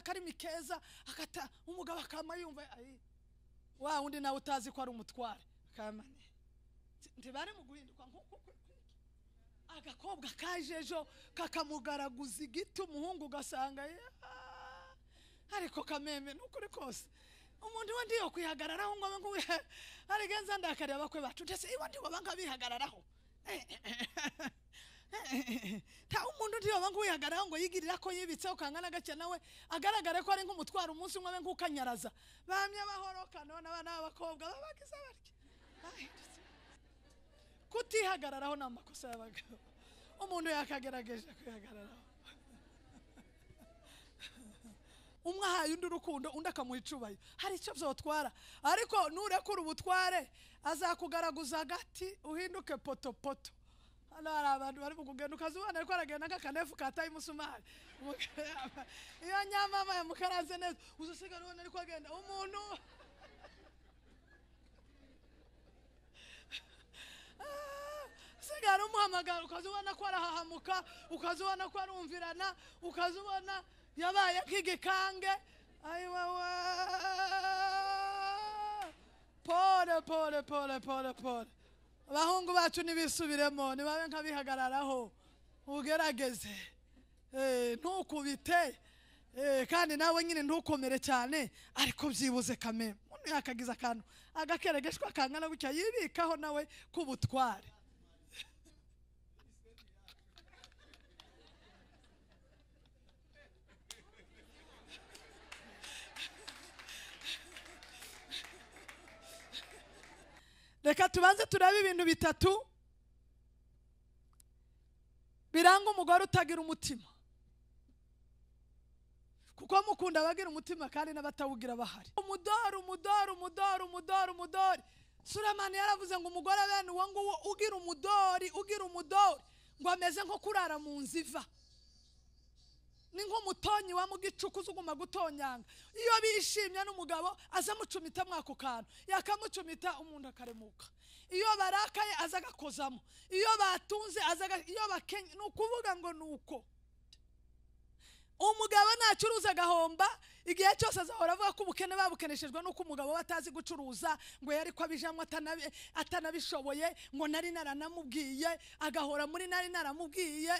akarimi keza akata umugabo akama yumva wa wundi nawe utazi ko ari umutware kamane ntibari mu guhinduka nk'uko agakobwa kaje ejo kakamugaragaza igiti umuhungu ugasanga ah! ariko kameme ni ukuri kose umuntu wundi yo kwihagararaho ngo nguhe arigenza ndakareba kwe bacu ndetse iwundi wabanga bihagararaho eh, eh, eh. ntawe umuntu ntiyaba nk'uyagaraho ngo yigirire ko yibitse ukanga n'agake nawe agaragare ko ari nk'umutwaro umunsi umwe abe nk'ukanyaraza bamye bahoroka none b'abakobwa babagize barya kutihagararaho ni amakosa y'abagabo umuntu yakagerageje kuyagararaho umwe ahaye undi urukundo undi akamuha icubayo hari icyo byotwara ariko nurekura ubutware azakugaraguza agati uhinduke potopoto hano hari abantu bari mu kugenda ukazuba ariko aragenda nk'akanefu kataye umusumari iyo nyamama yamukaraze neza uzasigara ubona ariko agenda umuntu usigara ah! umuhamagara ukaza ubona ko arahahamuka ukaza ubona ko arumvirana ukaza ubona yabaye nk'igikange ayiwawa pole pole pole pole pole abahungu bacu ntibisubiremo ntibabe nk'abihagararaho ugerageze eh, ntukubite eh, kandi nawe nyine ntukomere cyane ariko byibuze kame umuntu yakagize akantu agakeregeshwa kangana gutya yibikaho nawe k'ubutware reka tubanze turabe ibintu bitatu biranga umugore utagira umutima kuko mukunda abagira umutima kandi n'abatawugira bahari umudori umudori umudori umudori umudori suramani yaravuze ngo umugore bene uwo nguwo ugira umudori ugira umudori ngo ameze nko kurara mu nzu iva ni nk'umutonyi wa mugicuku uzuguma gutonyanga iyo bishimye n'umugabo aza amucumitamo ako kantu yakamucumita umuntu akaremuka iyo barakaye aza agakozamo iyo batunze aza iyo bakenye ni ukuvuga ngo ni uko umugabo nacuruza agahomba igihe cyose azahora avuga ko ubukene babukeneshejwe n'uko umugabo we atazi gucuruza ngo yari ko abijamo atanabishoboye ngo nari naranamubwiye agahora muri nari naramubwiye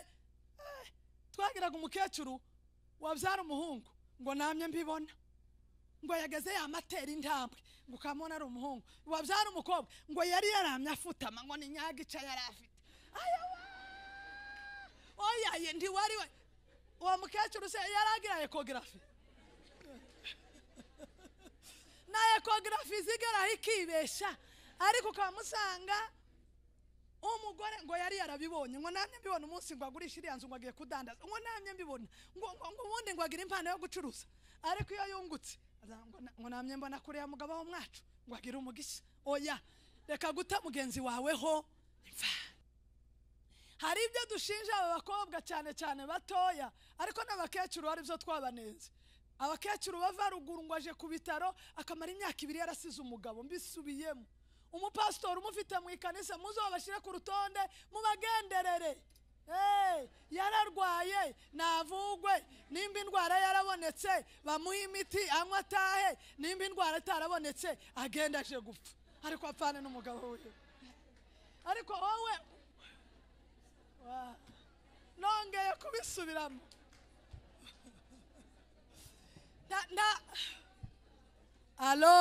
twagiraga umukecuru wabyara umuhungu ngo namye mbibona ngo yageze yamatera intambwe ngo ukamubona ari umuhungu wabyara umukobwa ngo yari yaramye afutama ngo ni nyagica yari afite oya ye ntiwari we uwo mukecuru se yari ekogarafi na ekogarafi zigeraho ikibeshya ariko ukaba umugore oh, ngo yari yarabibonye ngo namwe mbibona umunsi ngo agurishe iriya nzu ngo agiye kudandaza ngo namwe mbibona ngo ubundi ngo agire impano yo gucuruza ariko iyo yungutse ngo namwe mbona kure ya mugabo wo mwacu ngo agire umugisha oya reka guta mugenzi wawe ho hari ibyo dushinja aba bakobwa cyane cyane batoya ariko n'abakecuru hari ibyo twabanenze abakecuru bava ruguru ngo aje ku bitaro akamara imyaka ibiri yarasize umugabo mbisubiyemo umupasitori umufite mu ikanisa muzo babashyire ku rutonde mubagenderere yararwaye navugwe nimba indwara yarabonetse bamuhe imiti anywa atahe nimba indwara itarabonetse agenda aje gupfa ariko apfane n'umugabo we ariko wowe nongeye kubisubiramo alo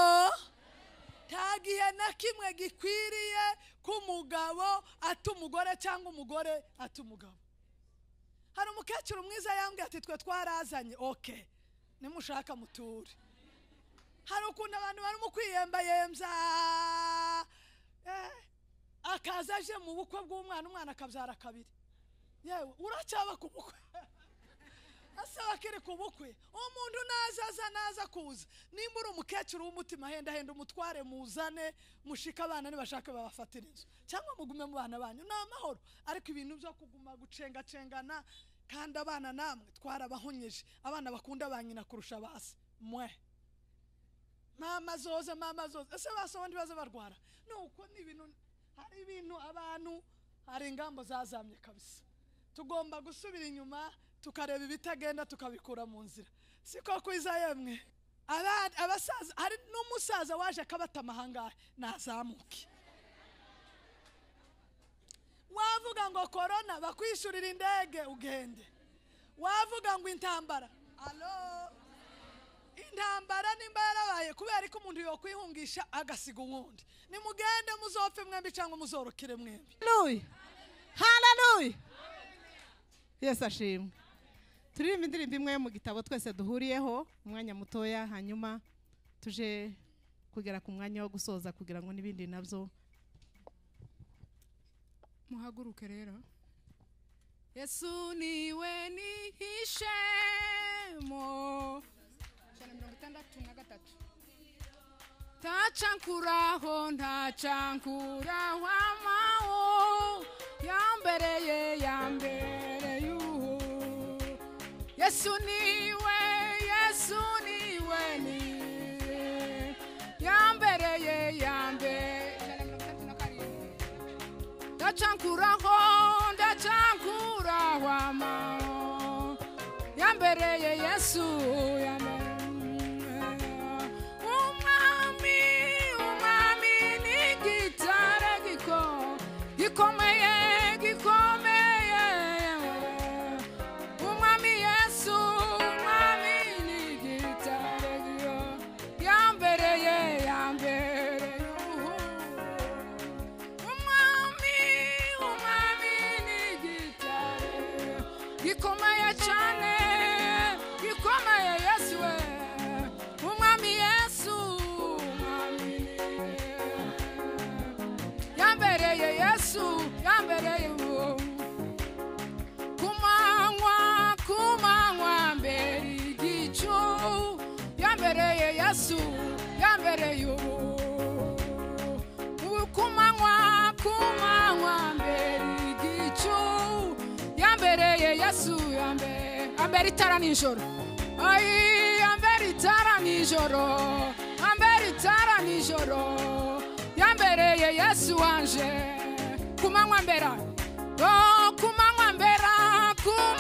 nta gihe na kimwe gikwiriye ko umugabo ata umugore cyangwa umugore ata umugabo hari umukecuru mwiza yambwiye ati twe twarazanye oke nimushaka muture hari ukuntu abantu barimo kwiyembayembya eh, akaza aje mu bukwe bw'umwana umwana akabyara kabiri yewe uracyaba ku bukwe asaba kereka ubukwe umuntu nazaza naza kuza nimba uri umukecuru w'umutima henda henda umutware muzane mushike abana nibashaka babafatira inzu cyangwa mugume mu bana banyu ni amahoro ariko ibintu byo kuguma gucengacengana kandi abana namwe twarabahonyeje abana bakunda ba nyina kurusha basi mwe mama zoze mama zoze ese basa abandi baza barwara ni uko ni ibintu hari ibintu abantu hari ingamba zazamye kabisa tugomba gusubira inyuma tukareba ibitagenda tukabikura mu nzira siko kwiza yemwe abasaza hari n'umusaza waje akabata amahanga nazamuke wavuga ngo korona bakwishyurira indege ugende wavuga ngo intambara alo intambara nimba yarabaye kubera ko umuntu yokwihungisha agasiga uwundi nimugende muzopfe mwembi cyangwa muzorokere mwembi hararuye hararuye yesi ashimwe turirimba indirimbo imwe mu gitabo twese duhuriyeho umwanya mutoya hanyuma tuje kugera ku mwanya wo gusoza kugira ngo n'ibindi nabyo muhaguruke rero yesu niwe nihishemo ijana mirongo itandatu na gatatu ntacankuraho ntacankuraho amawo yambereye yambere Yesu niwe Yesu niwe ni yambereye yambe ndacankuraho ndacankuraho amahoro yambereye Yesu yambereye very tired nijoro. I am very tired nijoro. I'm very tired nijoro. Yambereye Yesu wanje. Kumangwa mbera. Oh, kumangwa mbera. Kumangwa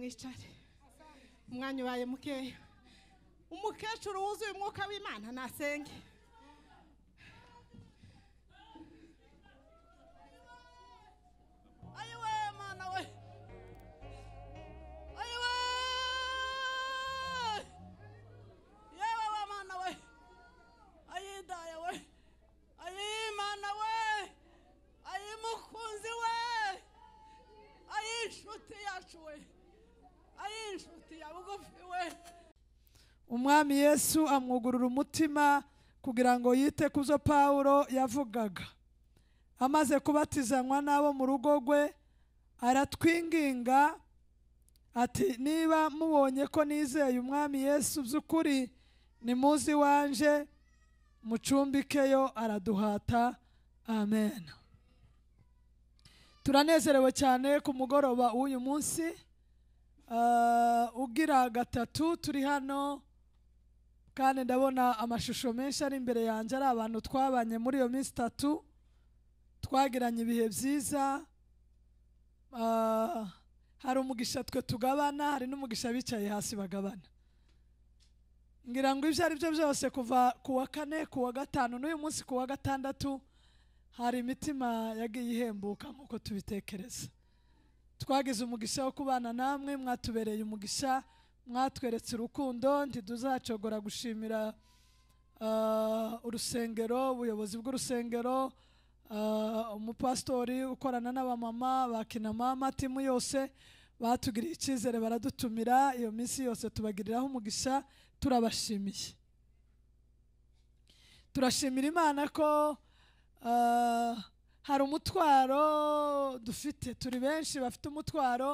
mwicare umwanya ubaye mukeya umukecuru wuzuye umwuka w'imana nasenge umwami yesu amwugurura umutima kugira ngo yite ku zo pawulo yavugaga amaze kubatizanywa n'abo mu rugo rwe aratwinginga ati niba mubonye ko nizeye umwami yesu by'ukuri ni muzi wanje mucumbikeyo araduhata amen turanezerewe cyane ku mugoroba w'uyu munsi uh, ugira gatatu turi hano kandi ndabona amashusho menshi ari imbere yanjye ari abantu twabanye muri iyo minsi itatu twagiranye ibihe byiza ah, hari umugisha twe tugabana hari n'umugisha bicaye hasi bagabana ngira ngo ibyo ari byo byose kuva ku wa kane ku wa gatanu n'uyu munsi ku wa gatandatu hari imitima yagiye ihembuka nk'uko tubitekereza twagize umugisha wo kubana namwe mwatubereye umugisha mwatweretse urukundo ntiduzacogora gushimira ah, urusengero ubuyobozi bw'urusengero ah, umupasitori ukorana n'abamama bakinama amatimu yose batugiriye icyizere baradutumira iyo minsi yose tubagiriraho umugisha turabashimiye turashimira imana ko ah, hari umutwaro dufite turi benshi bafite umutwaro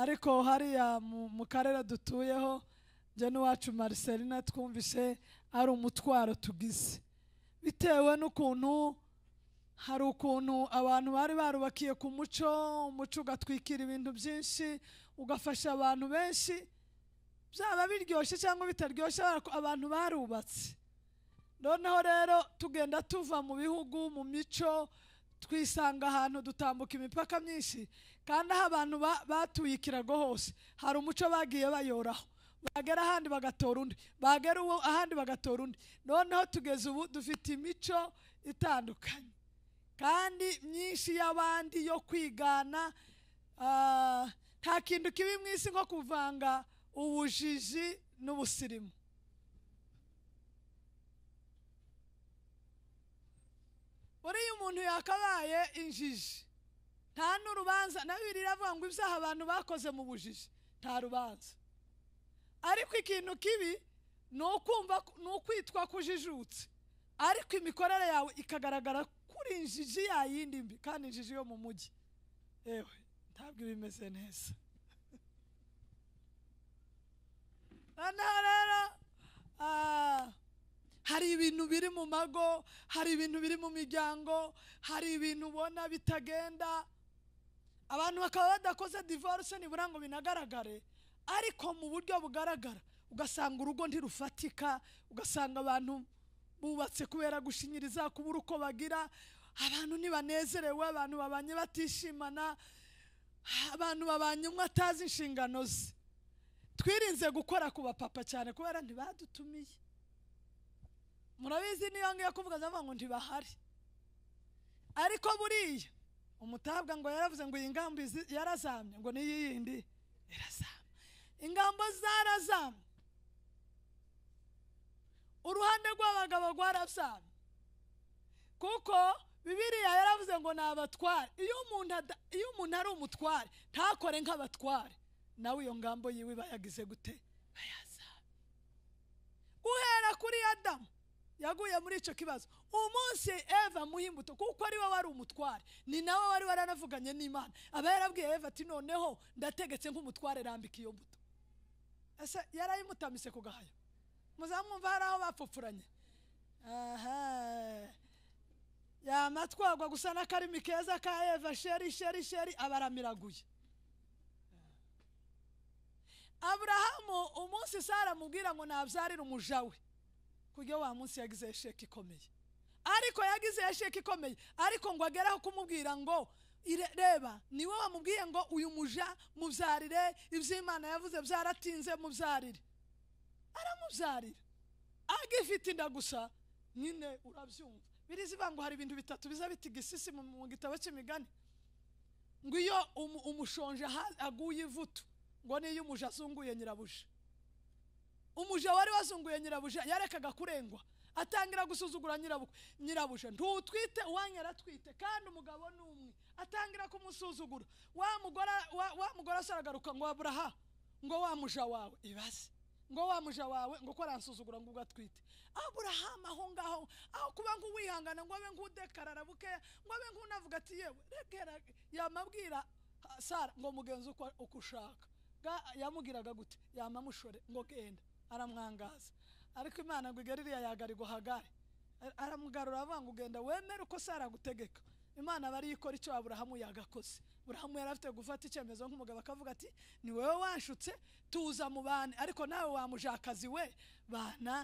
ariko hariya mu karere dutuyeho njye n'iwacu mariserina twumvise ari umutwaro tugize bitewe n'ukuntu hari ukuntu abantu bari barubakiye ku muco umuco ugatwikira ibintu byinshi ugafasha abantu benshi byaba biryoshye cyangwa bitaryoshye abantu barubatse noneho rero tugenda tuva mu bihugu mu mico twisanga ahantu dutambuka imipaka myinshi kandi aho abantu batuye ikirago hose hari umuco bagiye bayoraho bagera ahandi bagatora undi bagera uwo ahandi bagatora undi noneho tugeze ubu dufite imico itandukanye kandi myinshi y'abandi yo kwigana ah, nta kintu kibi mu isi nko kuvanga ubujiji n'ubusirimu buriya umuntu yakabaye injiji nta n'urubanza na bibiliya iravuga ngo ibyaha abantu bakoze mu bujiji nta rubanza ariko ikintu kibi ni ukumva ni ukwitwa kujijutse ariko imikorere yawe ikagaragara kuri injiji ya yindi mbi kandi injiji yo mu mujyi yewe ntabwo ibimeze neza hano rero ah, hari ibintu biri mu mago hari ibintu biri mu miryango hari ibintu ubona bitagenda abantu bakaba badakoze divorce nibura ngo binagaragare ariko mu buryo bugaragara ugasanga urugo ntirufatika ugasanga abantu bubatse kubera gushinyiriza kubura uko bagira abantu ntibanezerewe abantu babanye batishimana abantu babanye umwe atazi inshingano ze twirinze gukora ku bapapa cyane kubera ntibadutumiye murabizi niyo ngiye kuvuga ndavuga ngo ntibahari ariko buriya umutabwa ngo yaravuze ngo iyi ngambo yarazamye ngo n'iyi yindi irazamye ingambo zarazamye uruhande rw'abagabo rwarazamye kuko bibiriya yaravuze ngo ni abatware iyo umuntu ari umutware ntakore nk'abatware nawe iyo ngambo yiwe bayagize gute bayazamye guhera kuri adamu yaguye muri icyo kibazo umunsi eva muha kuko ari wowe wari umutware ni nawe wari waranavuganye n'imana aba yarabwiye eva ati noneho ndategetse nk'umutware rambika iyo mbuto ese yarayimutamise ku gahayo muzamwumva hari aho bapfupfuranye yamatwagwa gusa n'akarimi keza ka eva sheri sheri sheri abaramiraraguye aburahamu umunsi sara amubwira ngo nabyarire umuja we wa munsi yagize sheke ikomeye ariko yagize sheke ikomeye ariko ngo ageraho kumubwira ngo reba niwe wamubwiye ngo uyu muja mubyarire ibyo imana yavuze byaratinze mubyarire aramubyarira agifite inda gusa nyine urabyumva birizi bango hari ibintu bitatu biza biti gisisi mu gitabo cy'imigani ngo iyo umushonje aguye ivutu ngo niyo umuja azunguye nyirabuja umuja wari wazunguye nyirabuja yarekaga kurengwa atangira gusuzugura nyirabuja ntutwite uwanyu aratwite kandi umugabo ni umwe atangira kumusuzugura wa mugore asaragaruka ngo waburaha ngo wa muja wawe ibaze ngo wa muja wawe ngo ko aransuzugura ngo ubwo atwite aburahamu aho ngaho aho kuba ngo uwihangana ngo abe nk'udekarara bukeya ngo abe nk'unavuga ati yewe rekera yamabwira sara ngo mugenzi uko ushaka yamubwiraga gute yamamushore ngo genda aramwangaza ariko imana ngo igaririye yagari guhagare aramugarura avuga ngo ugenda wemere uko se imana aba ariyo ikora icyo aburahamu yagakoze burahamu yari afite gufata icyemezo nk'umugabo akavuga ati ni wowe washutse tuza mu bane ariko nawe wamuje akazi we bana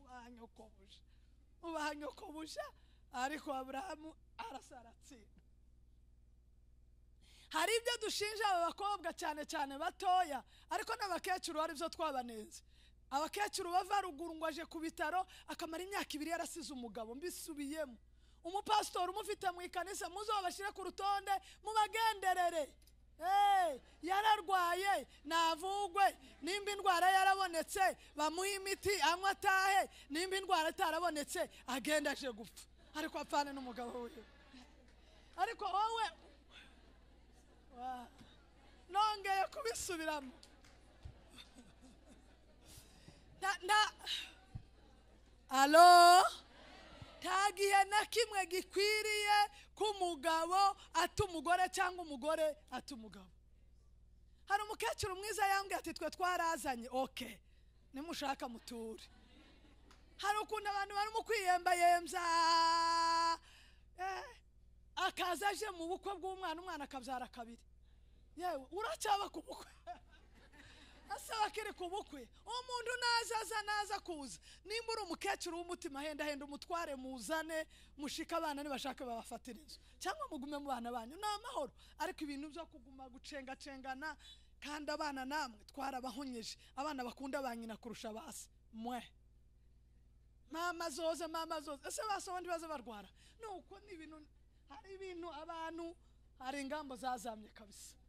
ubahanyokobuje ubahanyokobuje ariko aburahamu arasa hari ibyo dushinja aba bakobwa cyane cyane batoya ariko n'abakecuru hari ibyo twabanenze abakecuru bava ruguru ngo aje ku bitaro akamara imyaka ibiri yarasize umugabo mbisubiyemo umupasitori umufite mu ikanisa muzo bashyire ku rutonde mubagenderere yararwaye navugwe nimba indwara yarabonetse bamuhe imiti anywa atahe nimba indwara itarabonetse agenda aje gupfa ariko apfane n'umugabo we ariko wowe nongeye kubisubiramo alo nta gihe na kimwe gikwiriye ko umugabo ata umugore cyangwa umugore ata umugabo hari umukecuru mwiza yambwiye ati twe twarazanye oke nimushaka muture hari ukuntu abantu barimo kwiyembayembya eh, akaza aje mu bukwe bw'umwana umwana akabyara kabiri yewe uracyaba ku bukwe asaba ko ku bukwe umuntu naza aza naza kuza nimba uri umukecuru w'umutima henda henda umutware muzane mushike abana nibashake babafatire inzu cyangwa mugume mu bana banyu ni amahoro ariko ibintu byo kuguma gucengacengana kandi abana namwe twarabahonyeje abana bakunda ba nyina kurusha base mwe mama zoze mama zoze ese basa abandi baza barwara ni uko ni ibintu hari ibintu abantu hari ingamba zazamye kabisa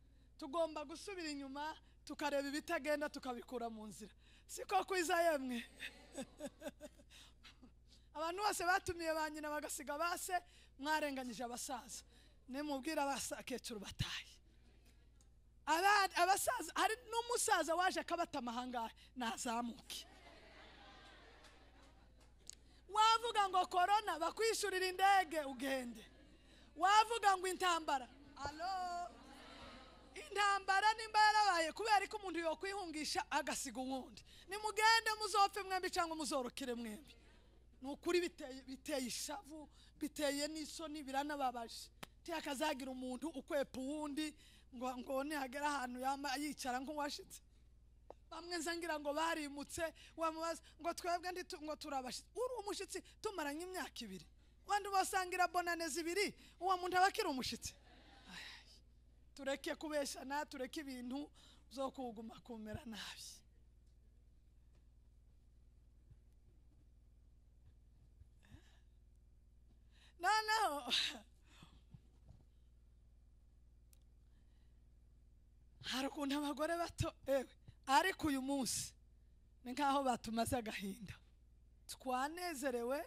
tugomba gusubira inyuma tukareba ibitagenda tukabikura mu nzira siko kwiza yemwe abantu bose batumiye ba nyina bagasiga base mwarenganyije abasaza nimubwira abakecuru bataye abasaza hari n'umusaza waje akabata amahanga ntazamuke wavuga ngo korona bakwishyurira indege ugende wavuga ngo intambara alo intambara nimba yarabaye kubera ko umuntu yokwihungisha agasiga uwundi nimugende muzopfe mwembi cyangwa muzorokere mwembi ni ukuri biteye ishavu biteye n'isoni biranababaje ntiyakazagira umuntu ukwepa uwundi ngo ngo ntihagere ahantu yicara nk'uwashitse bamwe ngira ngo barimutse wamubaza ngo twebwe ngo turabashitse uri umushyitsi tumaranye imyaka ibiri abandi basangira bonane zibiri uwo muntu aba akiri umushyitsi tureke kubeshana tureke ibintu zo kuguma kumera nabi eh? no hari ukuntu abagore bato ewe ariko uyu munsi ni nk'aho batumaze agahinda twanezerewe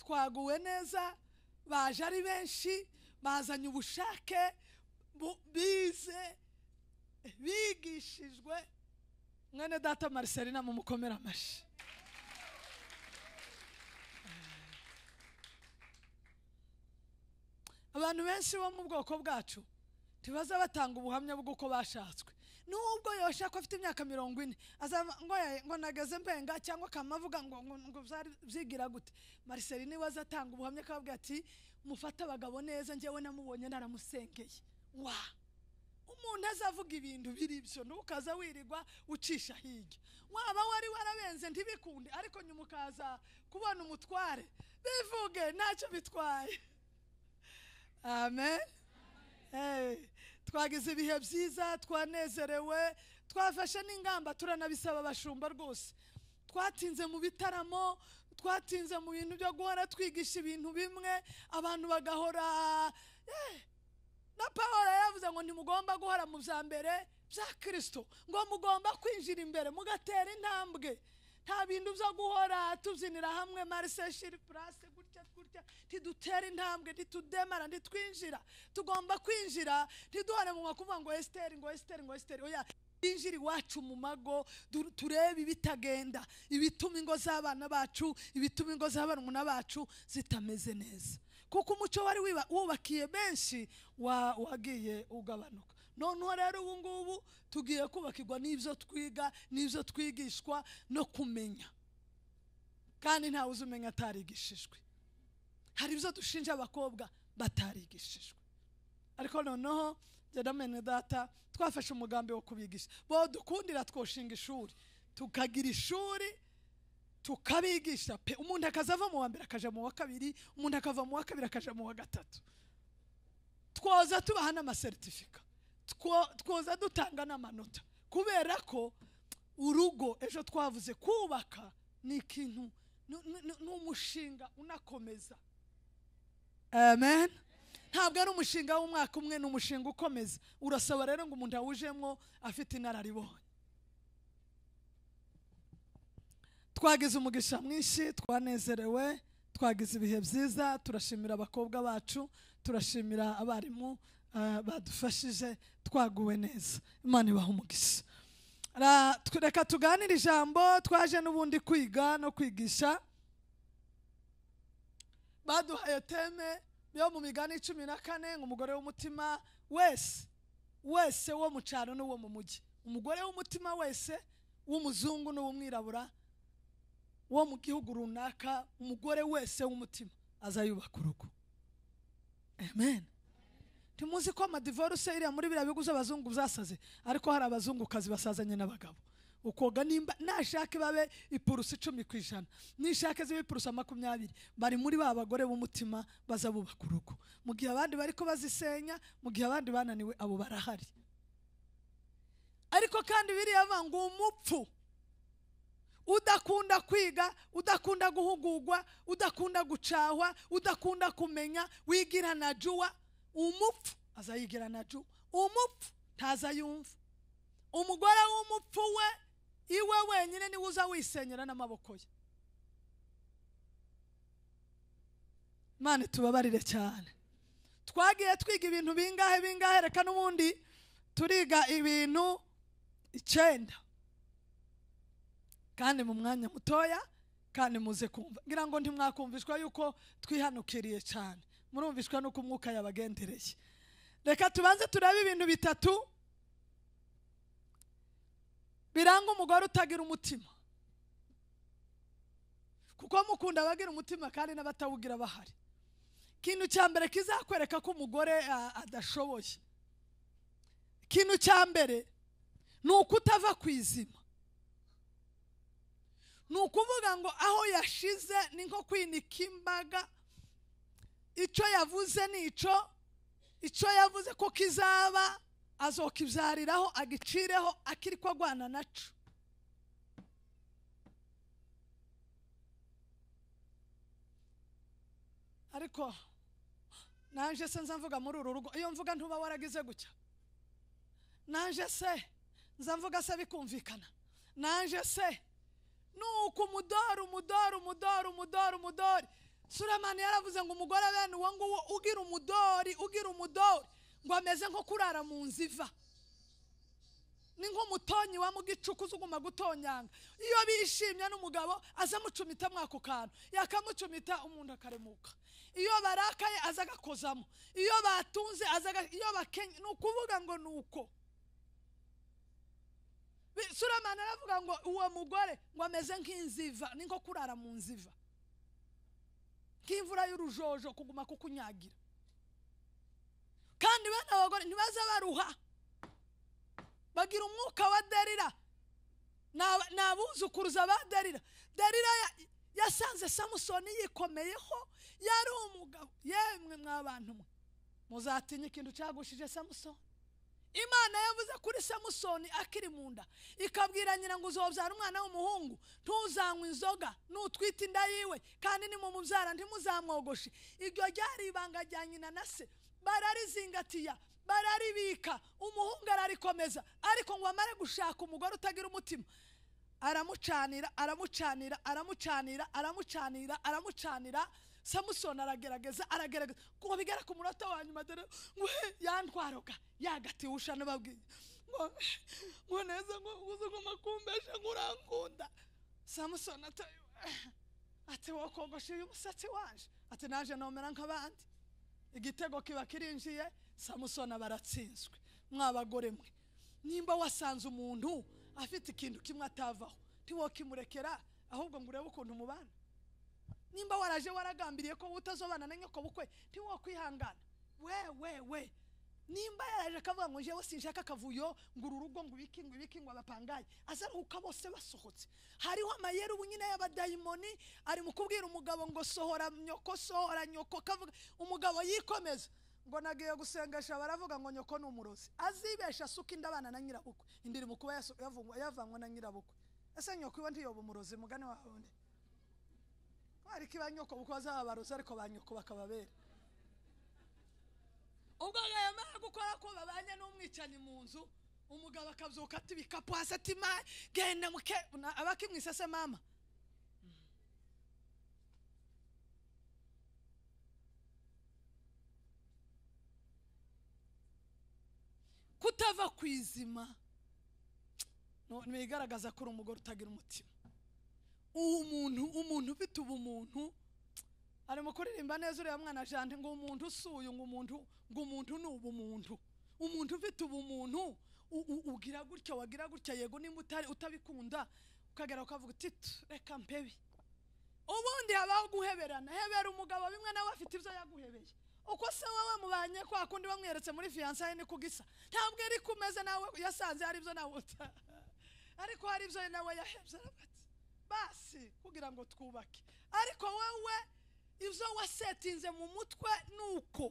twaguwe neza baje ari benshi bazanye ubushake amahirwe mwene data mariselina mumukomere amashyi eh. abantu benshi bo mu bwoko bwacu ntibaza batanga ubuhamya bw'uko bashatswe nubwo yoshya ko afite imyaka mirongo ine ngo nageze mpenga cyangwa akamavuga ngo ngo byigira gute mariseli niwe aza atanga ubuhamya akababwira ati mufate abagabo neza ngewe namubonye naramusengeye wa umuntu azavuga ibintu biribyo ntukaza wirirwa ucisha hirya waba wari warabenze ntibikunde ariko nyuma ukaza kubona umutware bivuge ntacyo bitwaye amen twagize ibihe byiza twanezerewe twafashe n'ingamba turanabisaba abashumba rwose twatinze mu bitaramo twatinze mu bintu byo guhora twigisha ibintu bimwe abantu bagahora eh, na paul yaravuze ngo ntimugomba guhora mu bya mbere bya kirisito ngo mugomba kwinjira imbere mugatera intambwe nta bintu byo guhora tubyinira hamwe marise shiri purase gutya gutya ntidutera intambwe ntitudemara ntitwinjira tugomba kwinjira ntiduhore mu makuvuga ngo esiteri ngo esiteri ngo esiteri oya twinjire iwacu mu mago turebe ibitagenda ibituma ingo z'abana bacu ibituma ingo z'abarumuna bacu zitameze neza kuko umuco wari wubakiye benshi wagiye ugabanuka noneho rero ubu ngubu tugiye kubakirwa n'ibyo twiga n'ibyo twigishwa no kumenya kandi ntawe uzi umenya atarigishijwe hari ibyo dushinja abakobwa batarigishijwe ariko noneho na data twafashe umugambi wo kubigisha bo dukundira twoshinga ishuri tukagira ishuri tukabigisha pe umuntu akazava mu wa mbere akajya mu wa kabiri umuntu akava mu wa kabiri akajya mu wa gatatu twoza tubaha n'amaseritifika twoza dutanga n'amanota kubera ko urugo ejo twavuze kubaka ni ikintu ni umushinga unakomeza amen ntabwo ari umushinga w'umwaka umwe ni umushinga ukomeza urasaba rero ngo umuntu awujemo afite inararibonye twagize umugisha mwinshi twanezerewe twagize ibihe byiza turashimira abakobwa bacu turashimira abarimu eh, badufashije twaguwe neza imana ibaha umugisha reka tuganire ijambo twaje n'ubundi kwiga no kwigisha baduhaye teme yo mu migani cumi na kane umugore w'umutima wese wese wo mu cyaro n'uwo mu mujyi umugore w'umutima wese w'umuzungu n'uw'umwirabura wo mu gihugu runaka umugore wese w'umutima azayubaka urugo amen ntimuzi ko amadivoruse iriya muri biriya bigo z'abazungu zasaze ariko hari abazungukazi basazanye n'abagabo ukoga nimba nashake babe ipurusi icumi ku ijana nishake zibe ipurusi makumyabiri bari muri ba bagore b'umutima baza bubaka urugo mu gihe abandi bari ko bazisenya mu gihe abandi bananiwe abo barahari ariko kandi biriya banga umupfu udakunda kwiga udakunda guhugurwa udakunda gucahwa udakunda kumenya wigira na juwa umupfu azayigira na juwa umupfu ntaza yumva umugore w'umupfu we iwe wenyine niwe uza wisenyera n'amaboko ye mani tubabarire cyane twagiye twiga ibintu bingahe bingahe reka n'ubundi turiga ibintu icyenda kandi mu mwanya mutoya kandi muze kumva ngira ngo ntimwakumvishwa yuko twihanukiriye cyane murumvishwa n'uko umwuka yabagendereye reka tubanze turebe ibintu bitatu biranga umugore utagira umutima kuko mukunda abagira umutima kandi n'abatawugira bahari ikintu cya mbere kizakwereka ko umugore adashoboye ikintu cya mbere ni uko utava ku izima ni ukuvuga ngo aho yashize ni nko kwinika imbaga icyo yavuze ni icyo icyo yavuze ko kizaba azokibyariraho agicireho akiri ko agwana nacu ariko naje se nzamvuga muri uru rugo iyo mvuga ntuba waragize gutya naje se nzamvuga se bikumvikana naje se nuko umudari umudari umudari umudari umudari suramani yaravuze ngo umugore bene uwo nguwo ugira umudori ugira umudori ngo ameze nko kurara mu nzu iva ni nk'umutonyi wa mugicuku uzuguma gutonyanga iyo bishimye n'umugabo aza amucumitamo ako kantu yakamucumita umuntu akaremuka iyo barakaye aza agakozamo iyo batunze aza iyo bakenye ni ukuvuga ngo ni uko sulamani aravuga ngo uwo mugore ngo ameze nk'inziva ni nko kurara mu nziva nk'imvura y'urujojo kuguma kukunyagira kandi bene abagore ntibaze baruha bagira umwuka wa derira nabuzukuruza ba derira derira yasanze samusoni yikomeyeho yari umugabo yemwe mwabantu mwe muzatinya ikintu cyagushije samusoni imana yavuze kuri samusoni akiri mu nda ikabwira nyina ngo uzobyara umwana w'umuhungu ntuzanywe inzoga nutwite inda yiwe kandi ni mu mubyara ntimuzamwogoshe iryo ryari ibanga rya nyina na se bararizingatiya bararibika umuhungu ararikomeza ariko ngo amare gushaka umugore utagira umutima aramucanira aramucanira aramucanira aramucanira aramucanira samusoni aragerageza aragerageza ngo bigera ku munota wa nyuma dore ngo yantwaroga yagatiwusha n'ababwiye ngo neza ngo uze ngo makumbeshe ngo urangunda samusoni atayo ati eh, wakogoshe umusatsi waje ati naje nomera nk'abandi igitego kiba kirinjiye samusoni aba aratsinzwe mwabagore mwe nimba wasanze umuntu afite ikintu kimwe atavaho ntiwokimurekera ahubwo ngo urebe ukuntu umubana nimba waraje waragambiriye ko utazobana na nyoko bukwe ntiwakwihangana we we we nimba yaraje akavuga ngo njyewe sinshaka akavuyo ngo uru rugo ngo ibiki ngo ibiki ngo abapangaye azaruhuka bose basohotse hariho amayeri ubu nyine y'abadayimoni ari mu kubwira umugabo ngo sohora nyoko sohora nyoko kavuga umugabo yikomeza ngo nagiye gusengesha baravuga ngo nyoko ni umurozi azibesha asuka inda abana na nyirabukwe indi iri mu kuba yavanywe na nyirabukwe ese nyoko iwe ntiyoba umurozi mugane wawe undi ariko ba nyoko kuko bazababaruza ariko ba nyoko bakababera ubwo yamara gukora ko babanye n'umwicanyi mu nzu umugabo akabyuka ati ibikapu hasi ati mari genda muke abakimwisase mama kutava ku izima ni ibigaragaza ko uri umugore utagira umutima umuntu umuntu ufite umuntu arimo kuririmba neza ureba mwana jante ngo umuntu usuye ngo umuntu ngo umuntu ni ubu umuntu ufite ubu ugira gutya wagira gutya yego nimba utari utabikunda ukagera ukavuga uti reka mpebi ubundi habaho guheberana hebera umugabo bimwe nawe afite ibyo yaguhebeye uko se wowe mubanye kwa kundi bamweretse muri fiyansaye ni kugisa ntabwo iri kumeze nawe yasanze hari ibyo nawe uta ariko hari ibyo nawe yahebye basi kugira ngo twubake ariko wowe izo wasetinze mu mutwe ni uko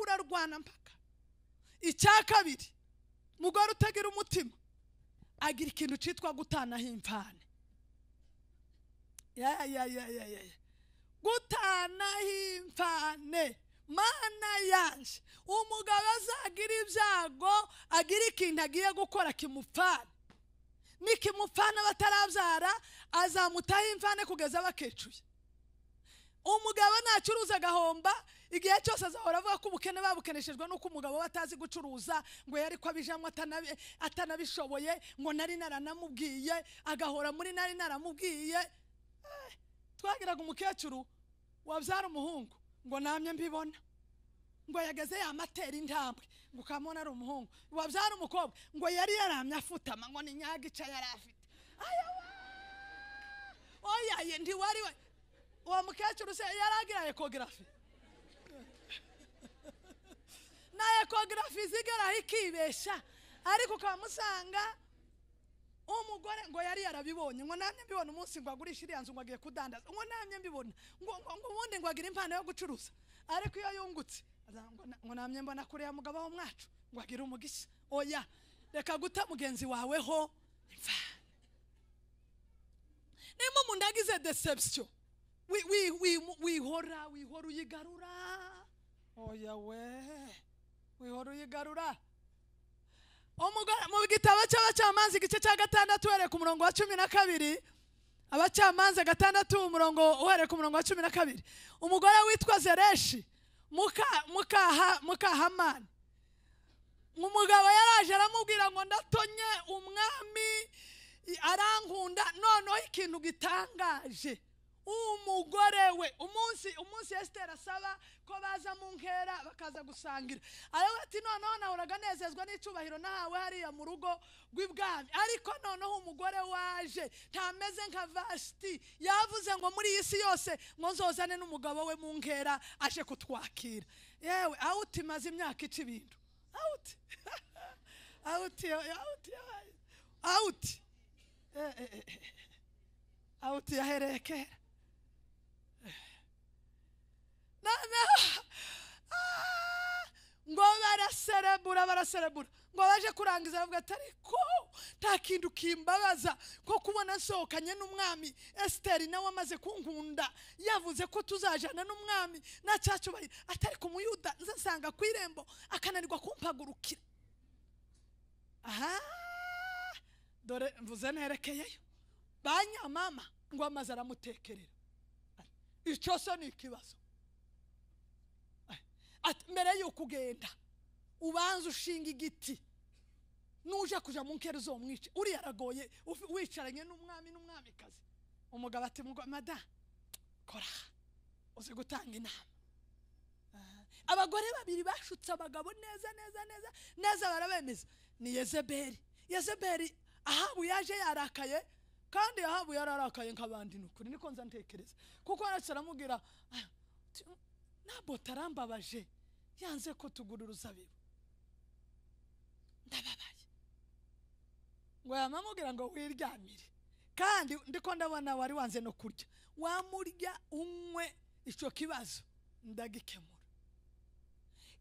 urarwana mpaka icya kabiri mugore utagira umutima agira ikintu cyitwa gutanaho imfane gutanaho imvane mana yanjye umugabo azagira ibyago agira ikintu agiye gukora kimupfana nikimupfana batarabyara azamutaho imvane kugeza bakecuye umugabo ntacuruza agahomba igihe cyose azahora avuga ko ubukene babukeneshejwe n'uko umugabo we atazi gucuruza ngo yari ko abijamo atanabishoboye ngo nari naranamubwiye agahora muri nari naramubwiye eh, twagiraga umukecuru wabyara umuhungu ngo namye mbibona ngo yageze yamatera intambwe ngo kamona ari umuhungu wabyara umukobwa ngo yari yaramye afutama ngo ni nyagica yari afite oya ye ntiwari we uwo mukecuru se yari agira ekogarafi na ekogarafi izigaraho ikibesha ariko ukamusanga umugore ngo yari yarabibonye ngo namwe mbibona umunsi ngo agurishe iriya nzu ngo agiye kudandaza ngo namwe mbibona ngo ubundi ngo agire impano yo gucuruza ariko iyo yungutse ngo namye mbona ya mugabo wumwacu mwacu ngo agire umugisha oya reka guta mugenzi wawe ho niba umuntu agize deception wihora wihora uyigarura oya we wihora uyigarura mu gitabo cy'abacamanza igice cya gatandatu uhereye ku murongo wa cumi na kabiri abacamanza gatandatu umurongo uhereye ku murongo wa cumi na kabiri umugore witwa zereshi mukahamani umugabo yaraje aramubwira ngo ndatonye umwami arankunda noneho ikintu gitangaje umugore we umunsi umunsi esitera asaba ko baza mu nkera bakaza gusangira ariwe ati noneho nahoraga anezezwa n'icyubahiro nahawe hariya mu rugo rw'ibwami ariko noneho umugore waje ntameze nka vasiti yavuze ngo muri iyi si yose ngo nzozane n'umugabo we mu nkera aje kutwakira yewe awuti maze imyaka ica ibintu awuti awuti awuti awuti awuti eh, eh, eh, yaherekera Ah! ngo baraserebura baraserebura ngo baje kurangiza bavuga ati ariko nta kimbabaza ko kubona asohokanye n'umwami esiteri nawe amaze kunkunda yavuze ko tuzajyana n'umwami na cyacubarira atari ku muyuda nzasanga ku irembo akananirwa kumpagurukira aha dore mvuze nerekeyeyo banyamama ngo amaze aramutekerera icyo se ni ikibazo mbere y'uko ugenda ubanza ushinga igiti nuje kujya mu nkeri zo mwice uriya aragoye wicaranye n'umwami n'umwamikazi umugabo ati mada kora uzi gutanga inama abagore babiri bashutse abagabo neza neza neza neza barabemeza ni yezeberi yezeberi ahabu yaje yarakaye kandi ahabu yararakaye nk'abandi ni ukuri niko nza ntekereza kuko aramubwira ah, ntabwo tarambabaje yanze ko tugura uruzabibu ndababaye ngo yamamubwira ngo wiryamire kandi ndiko ndabona wari wanze no kurya wamurya umwe icyo kibazo ndagikemura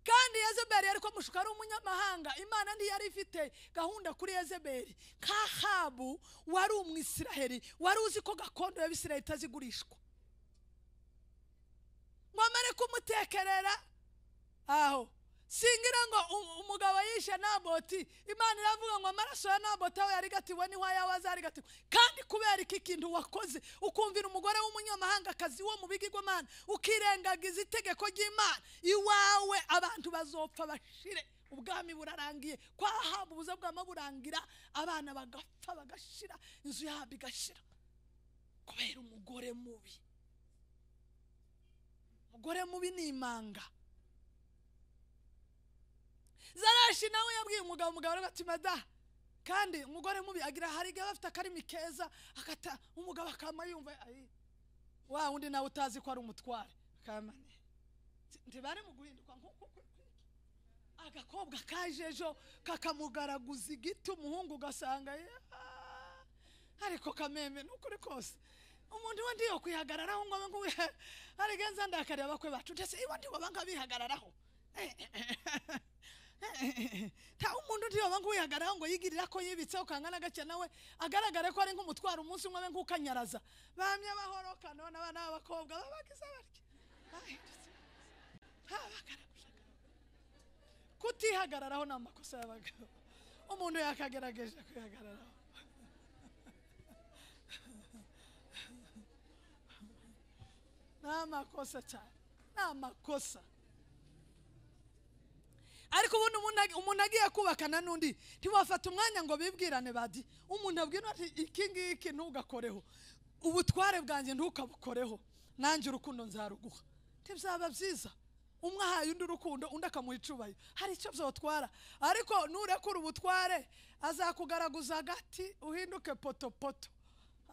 kandi yezeberi ariko kumushuka ari umunyamahanga imana ntiyari ifite gahunda kuri yezeberi kahabu wari umwisiraheri wari uzi ko gakondo ya y'abisiraheri itazigurishwa bamare kumutekerera aho singira ngo umugabo yishe naboti imana iravuga ngo amaraso ya naboti aho yari gatiwe niho ayawe azarigatiwe kandi kubera iki kintu wakoze ukumvira umugore w'umunyamahangakazi wo mu bigirwamana ukirengagiza itegeko ry'imana iwawe abantu bazopfa bashire ubwami burarangiye kwa haba ubuza bwama burangira abana bagapfa bagashira inzu yabo igashira kubera umugore mubi umugore mubi ni imanga zarashi nawe yabwiye umugabo umugabo arabatima da kandi umugore mubi agira hari afite akarimi keza akata umugabo akama yumva wa wundi nawe utazi ko ari umutware akamane ntibari mu guhinduka nk'uko agakobwa kajejo kakamugaraguza igiti umuhungu ugasanga ariko kameme ni ukuri kose umuntu wundi yokwihagararaho ngo ngo arigenza ndakareba kwe bacu ndetse ibundi eh, waba nkabihagararaho nta eh, eh, umuntu undi waba nk'uwihagararaho ngo yigirira ko yibitse ukangana gake nawe agaragare ko ari nk'umutwaro umunsi umwe nk'ukanyaraza bamye abahoro kanone abana b'abakobwa babagize batya ah, kutihagararaho ni amakosa y'abagabo umuntu yakagerageje kwihagararaho ni amakosa cyane ni amakosa ariko ubundi umuntu agiye kubakana n'undi ntiwafata umwanya ngo bibwirane badi umuntu abwira ati iki ngiki ntugakoreho ubutware bwanjye ntukabukoreho nanjye urukundo nzaruguha ntibyaba byiza umwe ahaye undi urukundo undi akamuha icubahiro hari icyo byatwara ariko nurekura ubutware azakugaraguza agati uhinduke potopoto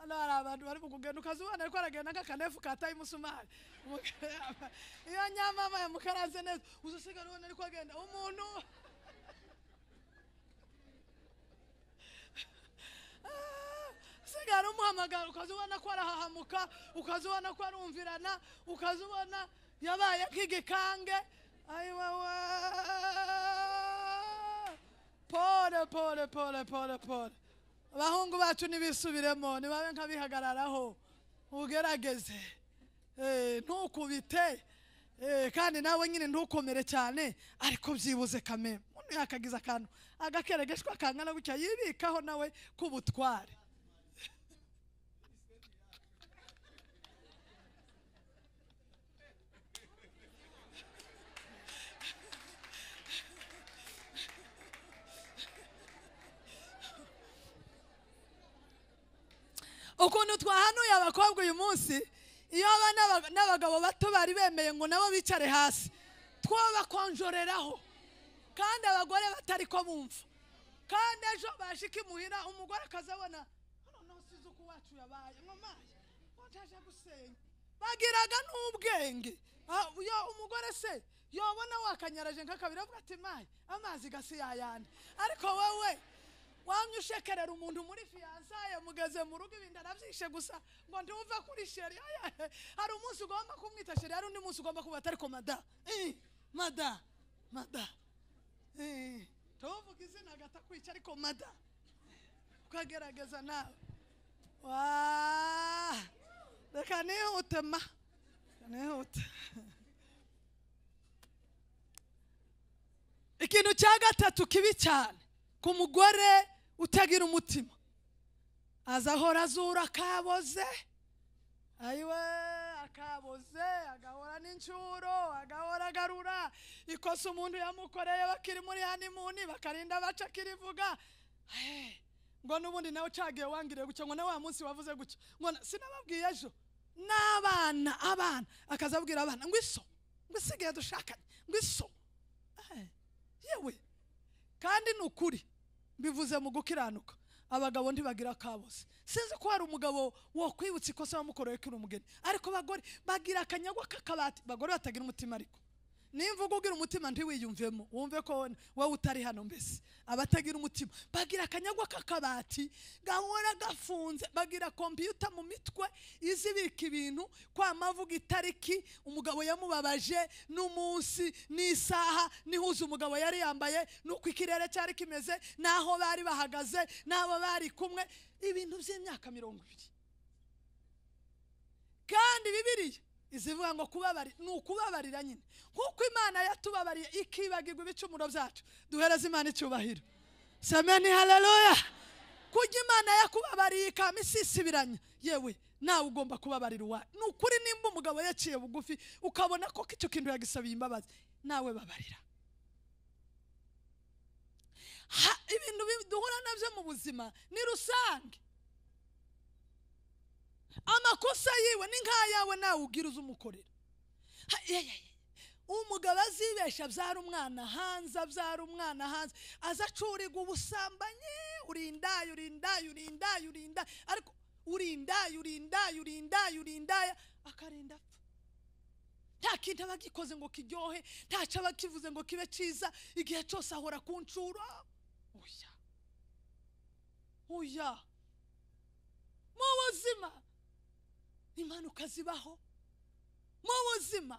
hano hari abantu bari kugenda ukazubona ariko aragenda nk'akanefu ka tayimusumari iyo nyamama yamukaranze neza uzasigara ubona ariko agenda umuntu usigara umuhamagara ukaza ko arahahamuka ukaza ko arumvirana ukaza yabaye nk'igikange ayiwewe pole pole pole pole pole abahungu bacu ntibisubiremo ntibabe nk'abihagararaho ugerageze eh, ntukubite eh, kandi nawe nyine ntukomere cyane ariko byibuze kame umuntu yakagize akantu agakeregeshwa kangana gutya yibikaho nawe k'ubutware ukuntu twahanuye abakobwa uyu munsi iyo aba n'abagabo bato bari bemeye ngo nabo bicare hasi twabakonjoreraho kandi abagore batari ko bumva kandi ejo bashike imuhira umugore akazabona hano oh naho usize uko iwacu yabaye mwamaye waje gusenga bagiraga n'ubwenge ah, umugore se yabona wakanyaraje nk'akabiri avuga ati mayi amazi gasi yayandi ariko wowe wamye ushekerera umuntu muri fiyansaye mugeze mu rugo ibintu arabyishe gusa ngo ntiwumve kuri sheri hari umunsi ugomba kumwita sheri hari undi munsi ugomba kuba atari ko eh, mada mada eh, tuvuga izina agatakwica ariko mada ukagerageza nawe reka nihute ma nihute ikintu cya gatatu kibi cyane ku mugore utagira umutima aza ahora azura akaboze ayiwe akaboze agahora n'incuro agahora agarura ikosa umuntu yamukoreye bakiri muri hanimuni bakarinda baca akirivuga ngo n'ubundi nawe ucagiye wangiriye gutya ngo nawe wa munsi wavuze gutya ngo sinababwiye ejo n'abana abana akazabwira abana ngo iso ngo isigaye dushakanye ngo iso yewe kandi ni ukuri mbivuze mu gukiranuka abagabo ntibagira akabuze sinzi ko hari umugabo wakwibutsa ikosa wamukoreye ko umugeni ariko bagore bagira akanyagwa k'akabati bagore batagira umutima ariko nimba ubwira umutima ntiwiyumvemo wumve ko wowe utari hano mbese abatagira umutima bagira akanyagwa k'akabati gahora gafunze bagira kompiyuta mu mitwe izibika ibintu kwamavuga itariki umugabo yamubabaje n'umunsi n'isaha n'ihuza umugabo yari yambaye n'uko ikirere cyari kimeze n'aho bari bahagaze n'abo bari kumwe ibintu by'imyaka mirongo ibiri kandi bibiriya izivuga ngo kubabari ni ukubabarira nyine nk'uko imana yatubabariye ikibagirwa ibicumuro byacu duhereze imana icyubahiro sameni hararoya kujya imana yakubabariye ikamisisibiranya yewe nawe ugomba kubabarira uwa ni ukuri nimba umugabo yaciye bugufi ukabona ko icyo kintu yagisabiye imbabazi nawe babarira ibintu duhura nabyo mu buzima ni rusange amakosa yiwe ni nk'ayawe nawe ubwira uze umukorera umugabo azibesha byara umwana hanze abyara umwana hanze aza acuriga ubusambanyi urindaye urinda urinda urinda ariko urinda urinda urinda, urindaye akarinda apfa nta kintu aba agikoze ngo kiryohe ntacyo aba akivuze ngo kibe cyiza igihe cyose ahora ku ncuro uya uya mu buzima impanuka zibaho mu buzima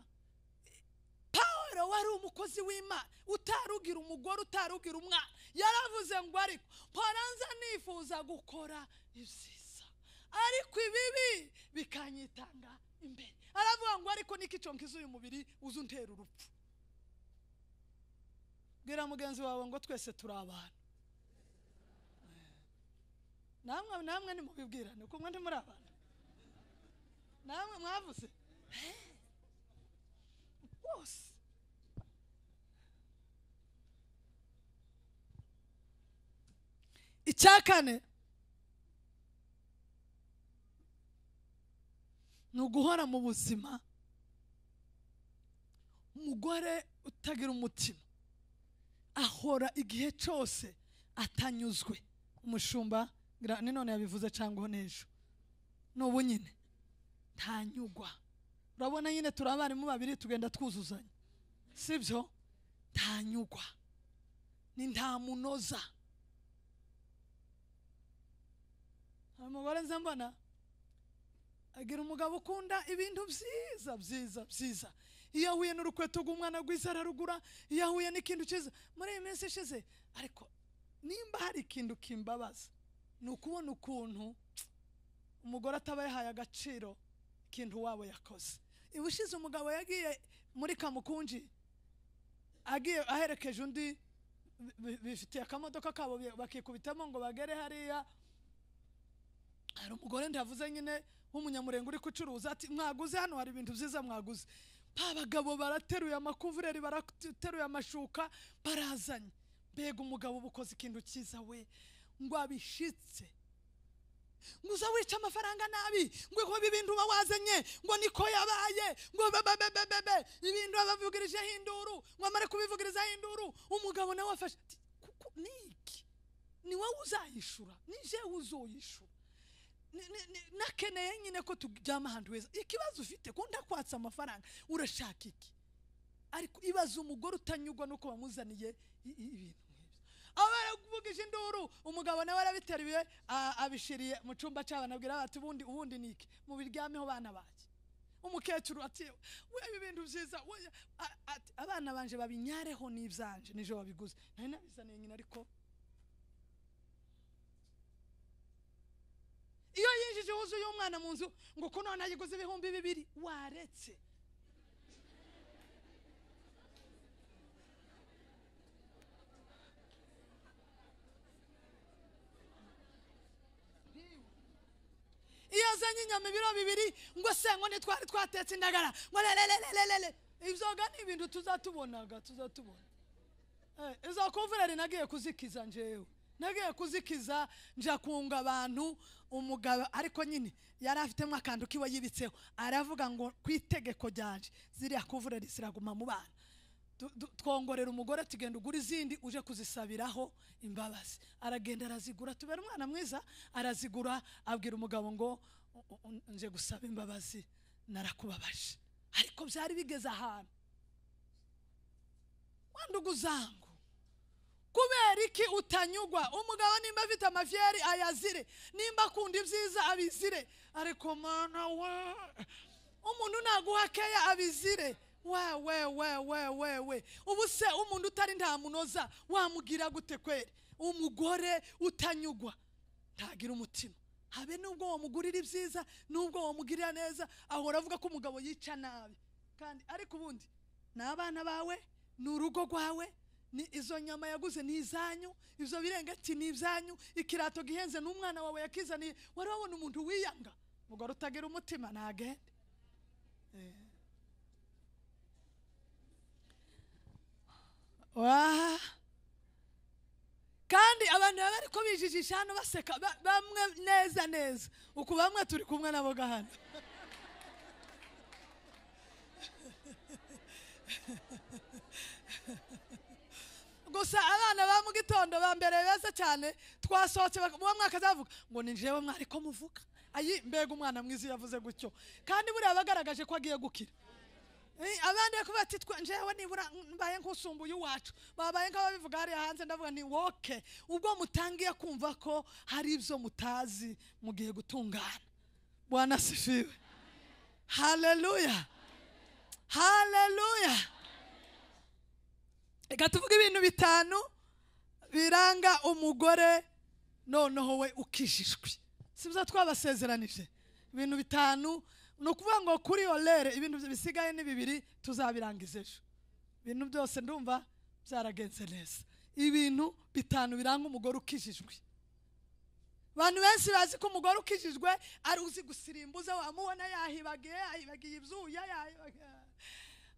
paul wari umukozi w'imana utarugira umugore utarugira umwana yaravuze ngo ariko poranza nifuza gukora ibyiza ariko ibibi bikanyitanga imbere aravuga ngo ariko n'ikico uyu mubiri uze untera urupfu bwira mugenzi wawe ngo twese turi abantu namwe namwe nimubibwirane uko mwari muri abantu Não, não é você. Nossa. icyakane ni uguhora mu buzima umugore utagira umutima ahora igihe cyose atanyuzwe umushumba ni none yabivuze cyangwa n'ejo ni ubu nyine ntanyugwa urabona nyine turi abarimu babiri tugenda twuzuzanya sibyo ntanyugwa ni ntamunoza hari umugore nza mbona agira umugabo ukunda ibintu byiza byiza byiza iyo ahuye n'urukweto rw'umwana rwiza ararugura iyo ahuye n'ikintu cyiza muri iyi minsi ishize ariko nimba hari ikintu kimbabaza ni ukubona ukuntu umugore ataba yahaye agaciro ikintu wabo yakoze ubushize umugabo yagiye muri kamukunji agiye aherekeje undi bifitiye akamodoka kabo bakikubitamo ngo bagere hariya hari umugore ndavuze nyine w'umunyamurenge uri gucuruza ati mwaguze hano hari ibintu byiza mwaguze abagabo barateruye amakuvureri barateruye amashuka barazanye mbega umugabo uba ukoze ikintu cyiza we ngo abishitse ngo wica amafaranga nabi ngo kuba ibintu uba wazanye ngo niko yabaye ngo bebebebebebe ibintu babavugirijeho induru ngo amare kubivugirizaho induru umugabo nawe afashe niki ni wowe uzayishura nijewe uzoyishura nakeneye nyine ko tujyama ahandi heza ikibazo ufite ko ndakwatsa amafaranga urashaka iki ariko ibaza umugore utanyugwa nuko bamuzaniye ibintu aba yarabuvugije induru umugabo nawe arabiteruye abishiriye mu cyumba cy'abana abwira bati ubundi ubundi ni mu mubiryameho bana banjye umukecuru ati we ibintu byiza abana banje babinyareho n'ibyanje nijo babiguze nari nabizaniye nyine ariko iyo yinjije wuzuye umwana mu nzu ngo ko none ibihumbi bibiri waretse inyama ibiro bibiri ngo se ngo ntitwari twatetse indagara ngo rererererere ibyoga ni ibintu tuzatubonaga tuzatubona eh, izo kuvureri nagiye kuzikiza njyewe nagiye kuzikiza nja kunga abantu umugabo ariko nyine yari afitemo akantu kiwe yibitseho aravuga ngo ku itegeko ryanje ziriya kuvureri ziraguma mu bana twongorera umugore tugenda ugura izindi uje kuzisabiraho imbabazi aragenda arazigura tubera umwana mwiza arazigura abwira umugabo ngo nje gusaba imbabazi narakubabaje ariko byari bigeze ahantu wanduguzangu kubera iki utanyugwa umugabo nimba afite amafiyeri ayazire nimba akunda ibyiza abizire ariko mwana we umuntu naguha keya abizire we we we we we we ubu se umuntu utari ntamunoza wamugira gute kweri umugore utanyugwa ntagira umutima habe n'ubwo wamugurira ibyiza n'ubwo wamugirira neza ahora avuga ko umugabo yica nabi kandi ariko ubundi ni abana bawe ni urugo rwawe ni izo nyama yaguze ni izanyu izo birengati ni ibyanyu ikirato gihenze n'umwana wawe yakizaniye wari wabona umuntu wiyanga umugore utagira umutima ntagende eh. wa kandi abantu baba bari kubijijisha hano baseka bamwe neza neza uku bamwe turi kumwe nabo hano gusa abana ba mu gitondo ba mbere beza cyane twasohotse uwo mwaka azavuga ngo ni njyewe mwari ko muvuga ayi mbega umwana mwiza yavuze gutyo kandi buriya bagaragaje ko agiye gukira Eh, abandi kuba ati njewe nibura mbaye nk'usumbuye iwacu babaye nk'ababivuga hariya hanze ndavuga ni woke ubwo mutangiye kumva ko hari ibyo mutazi mugiye gutungana bwana sifiwe hareruya hareruya reka tuvuge ibintu bitanu biranga umugore noneho we ukijijwe si byo twabasezeranije ibintu bitanu ni ukuvuga ngo kuri yorere ibintu bisigaye ni bibiri tuzabirangiza ejo ibintu byose ndumva byaragenze neza ibintu bitanu biranga umugore ukijijwe abantu benshi bazi ko umugore ukijijwe ari uzi gusirimbuza wamubona yahibagiye yahibagiye ibyuya yahibagiye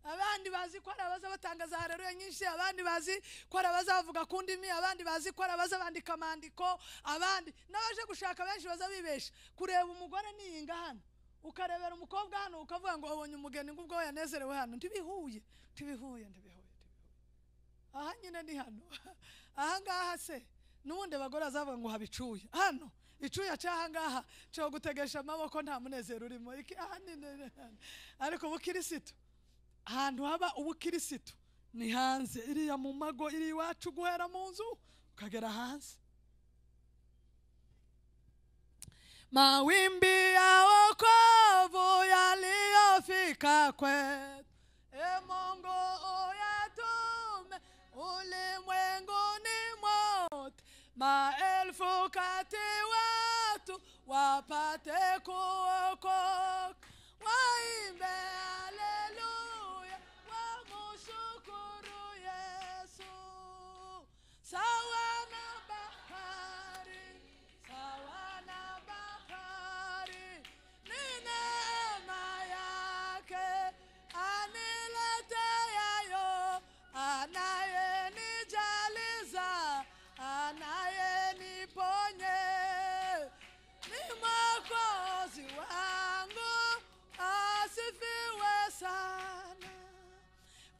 abandi bazi ko hari abaza batanga za hareruya nyinshi abandi bazi ko hari abaza bavuga ku ndimi abandi bazi ko hari abaza bandika amandiko abandi n'abaje gushaka benshi baza bibesha kureba umugore niyinga hano ukarebera umukobwa hano ukavuga ngo wabonye umugeni ngo ubwo yanezerewe hano ntibihuye ntibihuye ntibihuye aha nyine ni hano aha ngaha se n'ubundi abagore bazavuga ngo habicuye hano icuya cy'aha ngaha cyo gutegesha amaboko nta munezero urimo aha ariko ubukirisitu ahantu haba ubukirisitu ni hanze iriya mu mago iri iwacu guhera mu nzu ukagera hanze mawimbi ya wokovu yaliyofika kwetu. E Mungu uyatume ulimwenguni mote, maelfu kati watu wapate kuokoka, waimbe haleluya, wamshukuru Yesu sawa na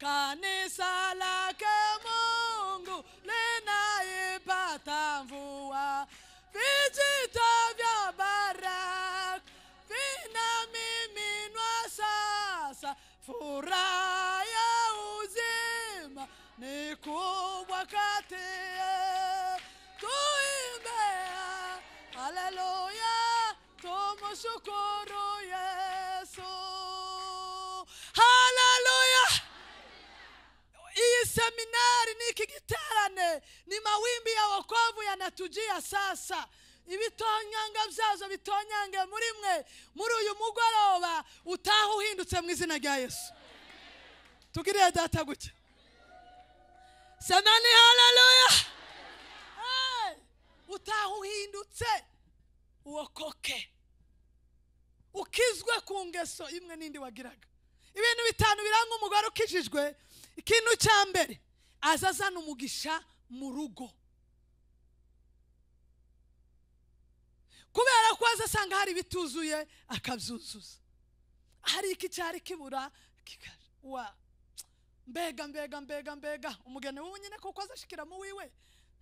Kanisa la tugiye sasa ibitonyanga byazo bitonyange muri mwe muri uyu mugoroba utaha uhindutse mu izina rya yesu tugiriye data gutya sanani hararuya utaha uhindutse uwokoke ukizwe ku ngeso imwe n'indi wagiraga ibintu bitanu biranga umugore ukijijwe ikintu cya mbere azazana umugisha mu rugo kubera ko aza asanga hari ibituzuye akabyuzuza hari iki cyari kibura wa mbega mbega mbega mbega umugeni w'ubu nyine kuko aza mu wiwe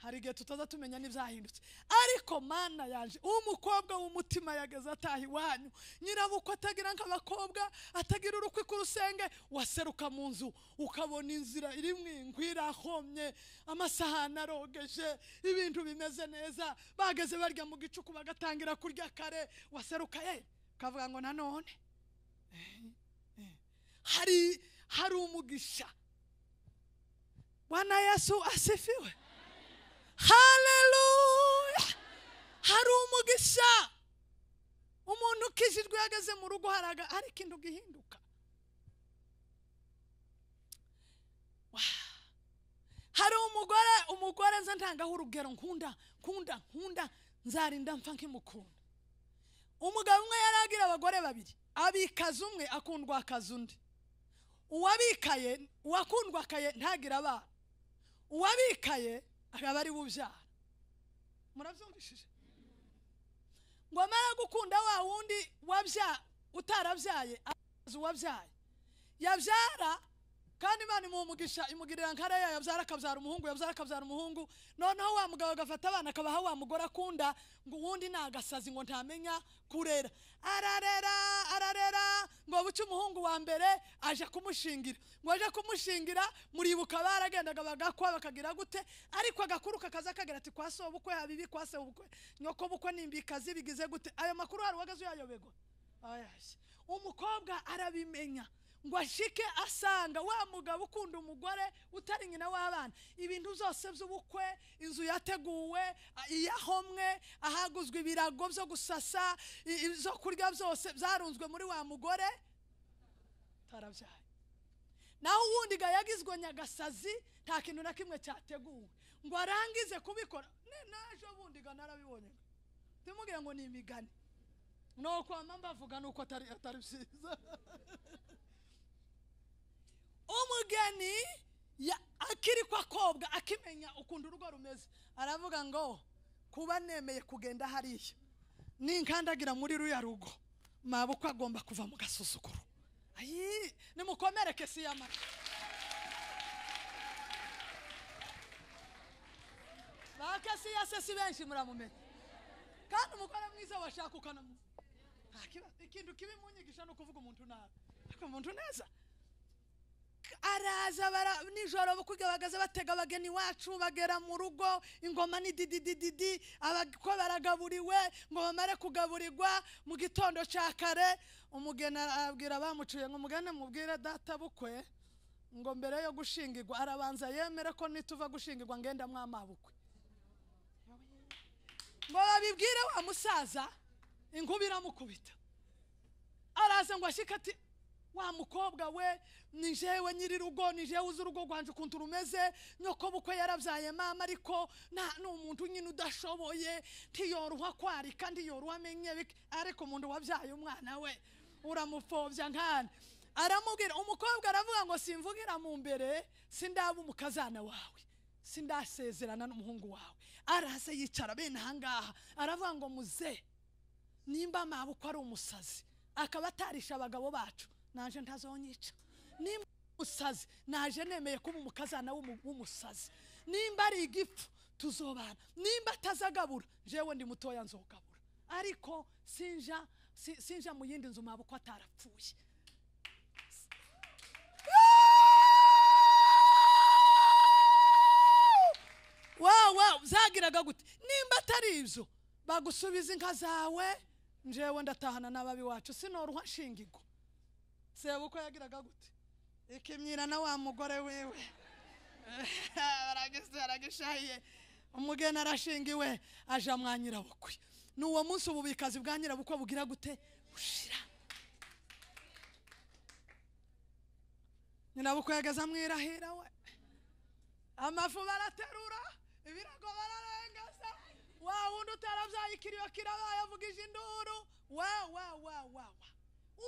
hari igihe tutaza tumenya n'ibyahindutse ariko mana yaje umukobwa w'umutima yageze ataha iwanyu nyirabukwe atagira nk'abakobwa atagira urukwi ku rusenge waseruka mu nzu ukabona inzira iri mu ingwi irahomye amasahani arogeje ibintu bimeze neza bageze barya mu gicuku bagatangira kurya kare waseruka ye eh, ukavuga ngo nanone eh, eh. hari hari umugisha bwana yesu asifiwe hareruya hari umugisha umuntu ukijijwe yageze mu rugo haraga hari ikintu gihinduka hari umugore umugore nza ntangaho urugero nkunda nkunda nkunda nzarinda mfa nk'imukunda umugabo umwe yari agira abagore babiri abikaza umwe akundwa akaza undi uwabikaye uwakundwa akaye ntagira abana uwabikaye araba ari bubyara murabyumvishije ngo amara gukunda wa wundi wabya utarabyaye abaza uwabyaye yabyara kandi imana imuha umugisha imugirira nkariya yabyara akabyara umuhungu yabyara akabyara umuhungu noneho wa mugabo agafata abana akabaha wa mugore akunda ngo uwundi ni ngo ntamenya kurera ararera ararera ngo buce umuhungu wa mbere aje kumushingira ngo aje kumushingira muribuka baragendaga bagakwa bakagira gute ariko agakuru kakaza kagira ati kwa se ubukwe haba ibi kwa soba ubukwe nyoko bukwe n'imbikazi bigize gute ayo makuru hari uwagaze uyayoberwa umukobwa arabimenya ngo ashike asanga wa mugabo ukunda umugore utari nyina w'abana ibintu zose by'ubukwe inzu yateguwe iyahomwe ahaguzwe ibirago byo gusasa ibyo kurya byose byarunzwe muri wa mugore utarabyaye naho ubundi ga yagizwe nyagasazi nta kintu na kimwe cyateguwe ngo arangize kubikora naje ubundi ga narabibonye tumubwire ngo ni imigani ni uko mpamvu avuga ni uko atari byiza umugeni akiri kwa kobwa akimenya ukuntu urugo rumeze aravuga ngo kuba nemeye kugenda hariya ninkandagira muri ruriya rugo mabuko agomba kuva mu gasuzuguro ayi nimukomereke si y'amata bakasi yase si benshi muramumenya kandi umugore mwiza washaka ukanamuva ikintu kibi munyigisha ni ukuvuga umuntu nabi ariko umuntu neza araza nijoro bakubwe bagaze batega abageni iwacu bagera mu rugo ingoma ni dididididi ko baragaburiwe ngo bamare kugaburirwa mu gitondo cya kare umugeni arabwira abamuciye ngo umugeni mubwire data bukwe ngo mbere yo gushingirwa arabanza yemere ko nituva gushingirwa ngenda mwamabukwe ngo babibwire wa musaza inkuba iramukubita araza ngo ashyike ati wa mukobwa we ni jewe nyir'urugo ni jewe uzi urugo rwanje ukuntu rumeze nyoko bukwe yarabyaye mama ariko nta n'umuntu nyine udashoboye ntiyoroha kwarika ntiyoroha amenye ariko umuntu wabyaye umwana we uramupfobya nkana aramubwira umukobwa aravuga ngo simvugira mu mbere sindaba umukazana wawe sindasezerana n'umuhungu wawe araza yicara bene aha aravuga ngo muze nimba mabuko ari umusazi akaba atarisha abagabo bacu naje ntazonyica nimba umusazi naje nemeye kuba umukazana w'umusazi nimba ari igipfu tuzobana nimba atazagabura jewe ndi mutoya nzogabura ariko sinja sinja mu yindi nzu mabukwa atarapfuye wa wa zagiraga gute nimba atari ibyo bagusubiza inka zawe njewe ndatahana n'ababi wacu sinoroha nshingigo sebukwe yagiraga gute ikimyira na wa mugore wiwe baragishahiye eh, umugeni arashingiwe aje mwa nyirabukwe ni uwo munsi ububikazi bwa nyirabukwe bugira gute bushira nyirabukwe yageze amwirahira we amafu baraterura ibirago bararengeza wa wundi utarabyaye ikiriyo kirabaye avugije induru wa wa wa wa wa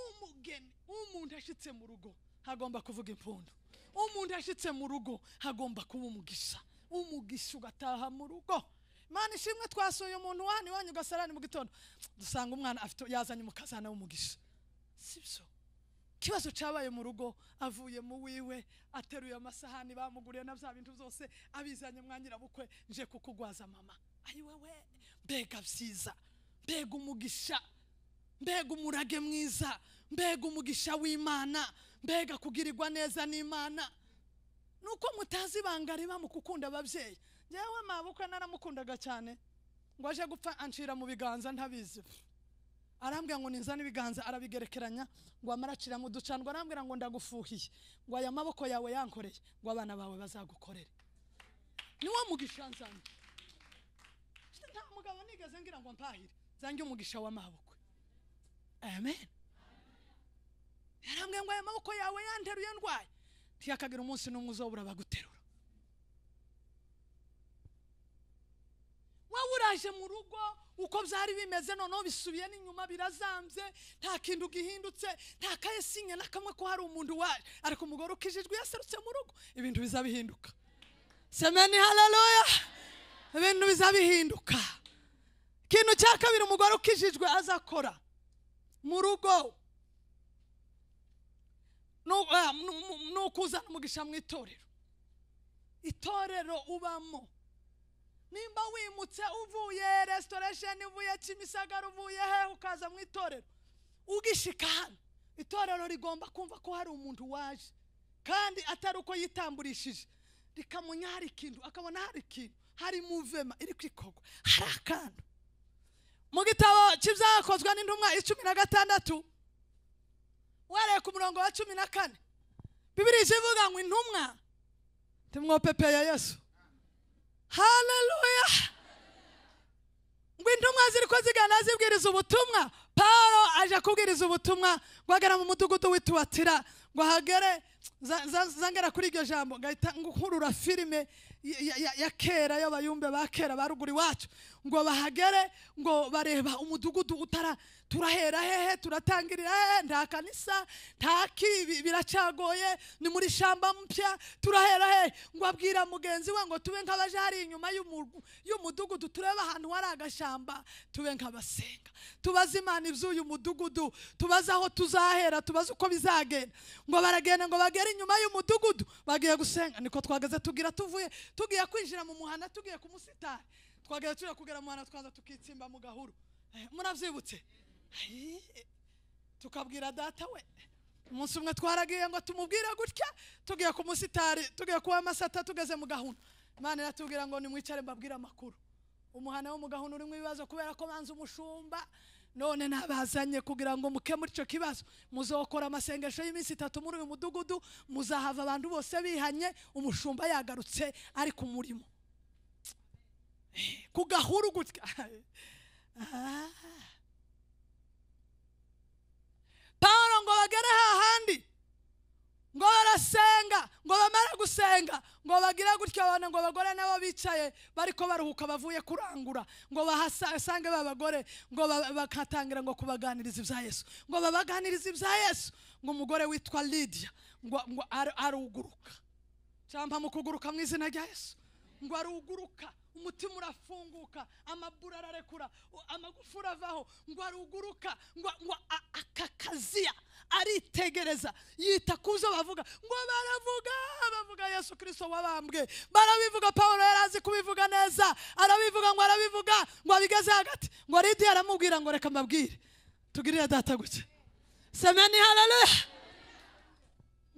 umugeni umuntu ashyitse mu rugo hagomba kuvuga impundu umuntu ashyitse mu rugo hagomba kuba umugisha umugisha ugataha mu rugo mani ishimwe twasuye umuntu wani wanyu ugasarani mu gitondo dusanga umwana afite yazanye umukazana w'umugisha si byo ikibazo cyabaye mu rugo avuye mu wiwe ateruye amasahani bamuguriye na bya bintu byose abizanye mwanyirabukwe nje kukugwaza mama ayiwewe mbega byiza mbega umugisha mbega umurage mwiza mbega umugisha w'imana mbega kugirirwa neza n'imana ni uko mutazi ibanga riba mu kukunda ababyeyi ngewe mabukwe naramukundaga cyane ngo aje gupfa ancira mu biganza ntabizi arambwira ngo ninza nibiganza arabigerekeranya ngo amaraciramo uducandwa arambwira ngo ndagufuhiye ngo aya maboko yawe yankoreye ngo abana bawe bazagukorere niwo mugisha nzanye nta mugabo nigeze ngira ngo mpahire zange umugisha wa mabukwe amen yarambwiye ngo aya maboko yawe yanteruye ndwaye ntiyakagira umunsi n'umwe uzobura baguterura wowe uraje mu rugo uko byari bimeze noneho bisubiye n'inyuma birazambye nta kintu gihindutse nta kayesinya na kamwe ko hari umuntu waje ariko umugore ukijijwe yaserutse mu rugo ibintu bizabihinduka bihinduka semeni hararoya ibintu bizabihinduka bihinduka ikintu cya kabiri umugore ukijijwe azakora mu rugo ni ukuzana eh, umugisha mu itorero itorero ubamo nimba wimutse uvuye resitoresheni uvuye kimisagara uvuye hehe ukaza mu itorero ugishika hano itorero rigomba kumva ko hari umuntu waje kandi atari uko yitamburishije rikamunya hari ikintu akabona hari ikintu hari muvema iri kwikogwa hari akantu mu gitabo cy'ibyakozwe n'intumwa icumi na gatandatu wareye ku murongo wa cumi na kane bibiri ivuga ngo intumwa ya yesu haleluya ngo intumwa ziri ko zigana zibwiriza ubutumwa paul aje kubwiriza ubutumwa ngo agere mu mudugudu w'ituwatira ngo ahagere zangera kuri iryo jambo ngahita nkurura filime ya kera y'abayumbe ba kera ba ruguru iwacu ngo bahagere ngo bareba umudugudu utara turahera hehe turatangirira hehe nta kanisa nta kibi biracagoye ni muri shamba mpya turahera hehe ngo abwira mugenzi we ngo tube nk'abaje hari inyuma y'umudugudu turebe ahantu hari agashamba tube nk'abasenga tubaze imana iby'uyu mudugudu tubaze aho tuzahera tubaze uko bizagenda ngo baragenda ngo bagere inyuma y'umudugudu bagiye gusenga niko twagaze tugira tuvuye tugiye kwinjira mu muhanda tugiye ku musitari twagaze turi kugera mu muhanda twaza tukitsimba mu gahuru eh, murabyibutse tukabwira data we umunsi umwe twaragiye ngo tumubwire gutya tugiye ku musitari tugiye kuba masata tugeze mu gahunda imana iratubwira ngo nimwicare mbabwire amakuru umuhana wo mu gahunda urimo ibibazo kubera ko banza umushumba none nabazanye kugira ngo muke muri icyo kibazo muzokora amasengesho y'iminsi itatu muri uyu mudugudu muzahava abantu bose bihanye umushumba yagarutse ari ku murimo eh, ku gahuru gutya ah. gusenga ngo bagire gutya abantu ngo abagore nabo bicaye bari ko baruhuka bavuye kurangura ngo bahasange babagore ngo bakatangira ngo kubaganiriza ibya yesu ngo babaganirize ibya yesu ngo umugore witwa lidiya ngo aruguruka cyangwa mu kuguruka mu izina rya yesu ngo aruguruka umutima urafunguka amabura ararekura amagufa uravaho ngo aruguruka ngo akakaziya aritegereza yita ku zo bavuga ngo baravuga bavuga yesu kirisito wabambwe barabivuga paul yari azi kubivuga neza arabivuga ngo arabivuga ngo abigeze hagati ngo aridi aramubwira ngo reka mbabwire tugirire data gutya semeni harareya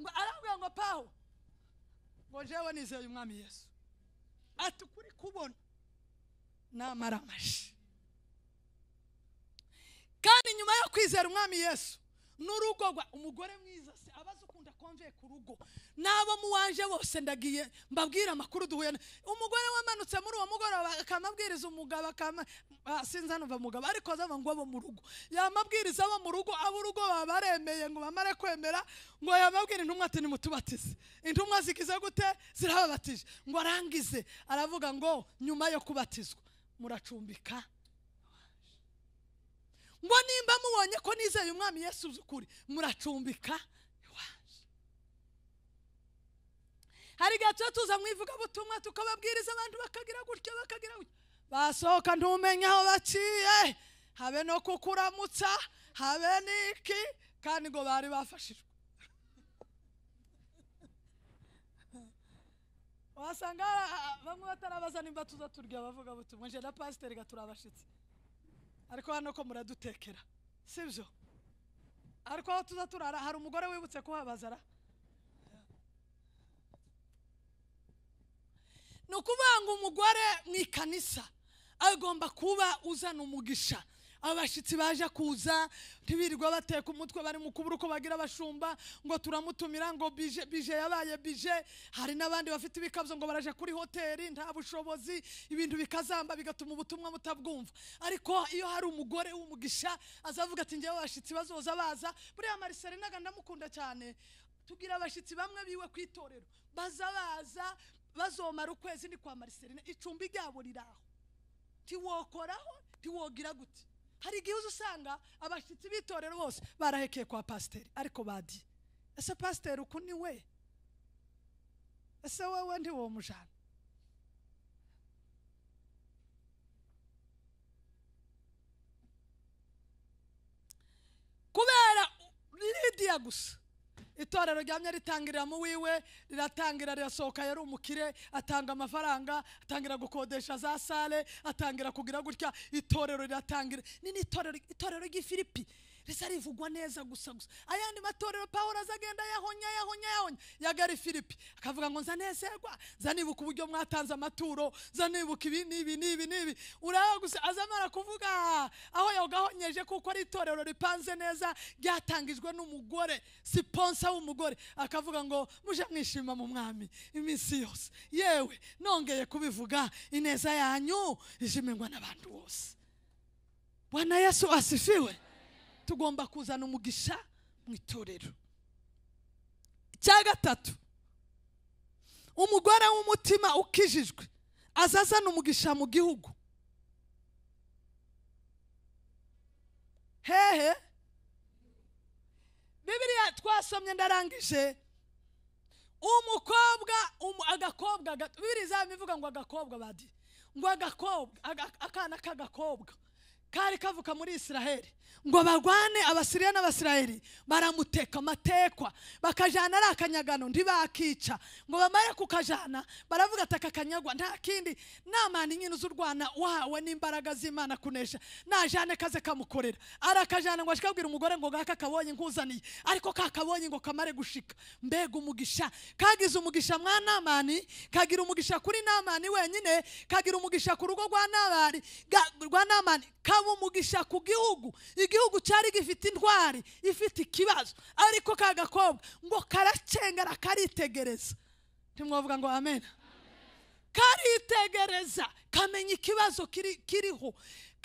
ngo arabwira ngo paul ngo jewe nizeye umwami yesu ati ukuri kubona ni amaramashi kandi nyuma yo kwizera umwami yesu n'urugogwa umugore mwiza mvuye ku rugo n'abo muwanje bose ndagiye mbabwira amakuru duhuye umugore wamanutse muri uwo mugoroba akamabwiriza umugabo ah, sinzanuva mugabo ariko azaba ngo abo mu rugo yamabwiriza abo mu rugo ab'urugo baba baremeye ngo bamare kwemera ngo yababwire intumwa ati nimutubatize intumwa zigize gute zirababatije ngo arangize aravuga ngo nyuma yo kubatizwa muracumbika ngo nimba mubonye ko nizeye umwami yesu uzukuri muracumbika hari igihe tuba tuza mu ivugabutumwa tukababwiriza abantu bakagira gutyo bakagira gutya basohoka ntumenye aho baciye habe no kukuramutsa habe n'iki kandi ngo bari bafashijwe wasanga bamwe batarabaza nimba tuza turya abavuga butumwa na pasiteri gaturi abashyitsi ariko hano ko muradutekera si byo ariko aho tuza turara hari umugore wibutse kuhabazara ni ukuvanga umugore mu ikanisa agomba kuba uzana umugisha abashyitsi baje kuza ntibirirwa bateka umutwe bari mu kubura uko bagira abashumba ngo turamutumira ngo bije bije yabaye bije hari n'abandi bafite ibikazo ngo baraje kuri hoteli nta bushobozi ibintu bikazamba bigatuma ubutumwa mutabwumva ariko iyo hari umugore w'umugisha azavuga ati ngewe abashyitsi bazoza baza buriya mariselina ndamukunda cyane tugira abashyitsi bamwe biwe ku itorero baza baza bazomara ukwezi ni kwa mariserine icumbi ryabo riraho ntiwokoraho ntiwogira gute hari igihe usanga abashyitsi b'itorero bose barahekeye kwa pasiteri ariko badiye ese pasiteri uku ni we ese wo ntiwomujana kubera lidiya gusa itorero ryamye ritangirira mu wiwe riratangira rirasohoka yari umukire atanga amafaranga atangira gukodesha za sale atangira kugira gutya itorero riratangira ni n'itorero ry'i filipi risa rivugwa neza gusa gusa ayandi matorero paul azagenda yahonya yahonya yahonya yagari filipi akavuga ngo nzanezerwa zanibuka uburyo mwatanze amaturo zanibuka ibi n'ibi n'ibi n'ibi uraba gusa azamara kuvuga aho yagahonyeje kuko ari itorero ripanze neza ryatangijwe n'umugore siponsa w'umugore akavuga ngo muje mwishima mu mwami iminsi yose yewe nongeye kubivuga ineza yanyu ijimirwa n'abantu bose bwana yesu asifiwe tugomba kuzana umugisha mu itorero cya gatatu umugore w'umutima ukijijwe azazana umugisha mu gihugu hehe bibiriya twasomye ndarangije umukobwa agakobwa bibiri ivuga ngo agakobwa badi ngo agakobwa akana k'agakobwa kari kavuka muri israheli ngo barwane abasiriya n'abasirayeri baramuteka amatekwa bakajyana ari akanyagano ntibakica ngo bamare kukajyana baravuga ati aka kanyagwa nta kindi namana inkino z'urwana wawe n'imbaraga z'imana kunesha najyane kaze kamukorera arakajyana ngo ashikabwire umugore ngo gaka kabonye nkuzaniye ariko kakabonye ngo kamare gushika mbega umugisha kagize umugisha mwa namani kagira umugisha kuri namani wenyine kagira umugisha ku rugo rwa namani kaba umugisha ku gihugu igihugu cyari gifite intwari ifite ikibazo ariko ka gakobwa ngo karakengera karitegereza ntimwavuga ngo amena karitegereza kamenya ikibazo kiriho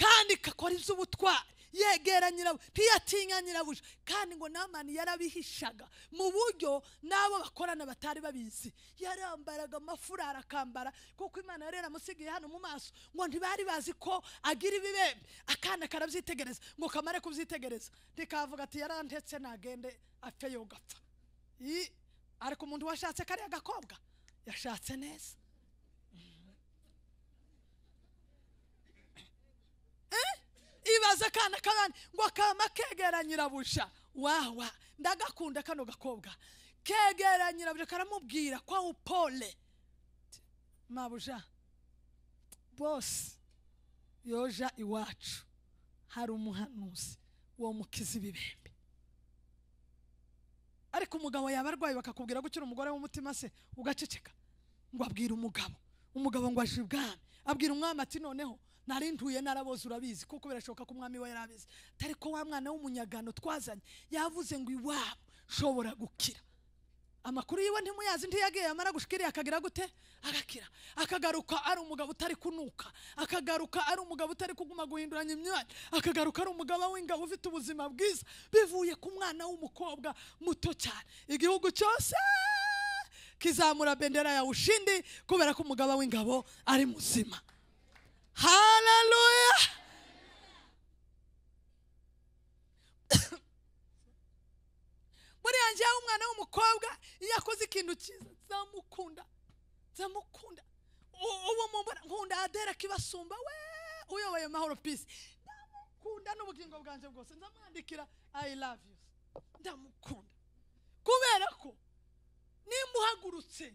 kandi kakora iz'ubutwari yegera nyirabuja ntiyatinya nyirabuja kandi ngo namani yarabihishaga mu buryo n'abo bakorana batari babizi yarambaraga amafurari akambara kuko imana yari yaramusigaye hano mu maso ngo ntibari bazi ko agira ibibembe akana karabyitegereza ngo kamare kubyitegereza ntikavuga ati yarandetse nagende apfe yo ariko umuntu washatse kariya gakobwa yashatse neza ibaze akana k'abandi ngo kama kegera nyirabuja wawa ndagakunda kano gakobwa kegera nyirabuja karamubwira kwa upole mabuja bose yoja iwacu hari umuhanuzi wo mukiza ibibembe ariko umugabo yaba arwaye bakakubwira gukira umugore w'umutima se ugaceceka ngo abwire umugabo umugabo ngo aje ubwami abwira umwami ati noneho nari ntuye naraboze urabizi kuko birashoboka ko umwami we yari abizi atari ko wa mwana w'umunyagano twazanye yavuze ngo iwabo shobora gukira amakuru yiwe ntimuyazi ntiyagiye yamara gushikiriye akagira gute agakira akagaruka ari umugabo utari kunuka akagaruka ari umugabo utari kuguma guhinduranya imyanya akagaruka ari umugabo w'ingabo ufite ubuzima bwiza bivuye ku mwana w'umukobwa muto cyane igihugu cyose kizamura bendera ya ushindi kubera ko umugabo w'ingabo ari muzima hararuya buriya ngewe umwana w'umukobwa iyo akoze ikintu cyiza zamukunda zamukunda ubu nkunda adera kibasumba we uyoboye mahoro pisi ndamukunda n'ubugingo bwanjye bwose ndamwandikira ayi lavi ndamukunda kubera ko nimuhagurutse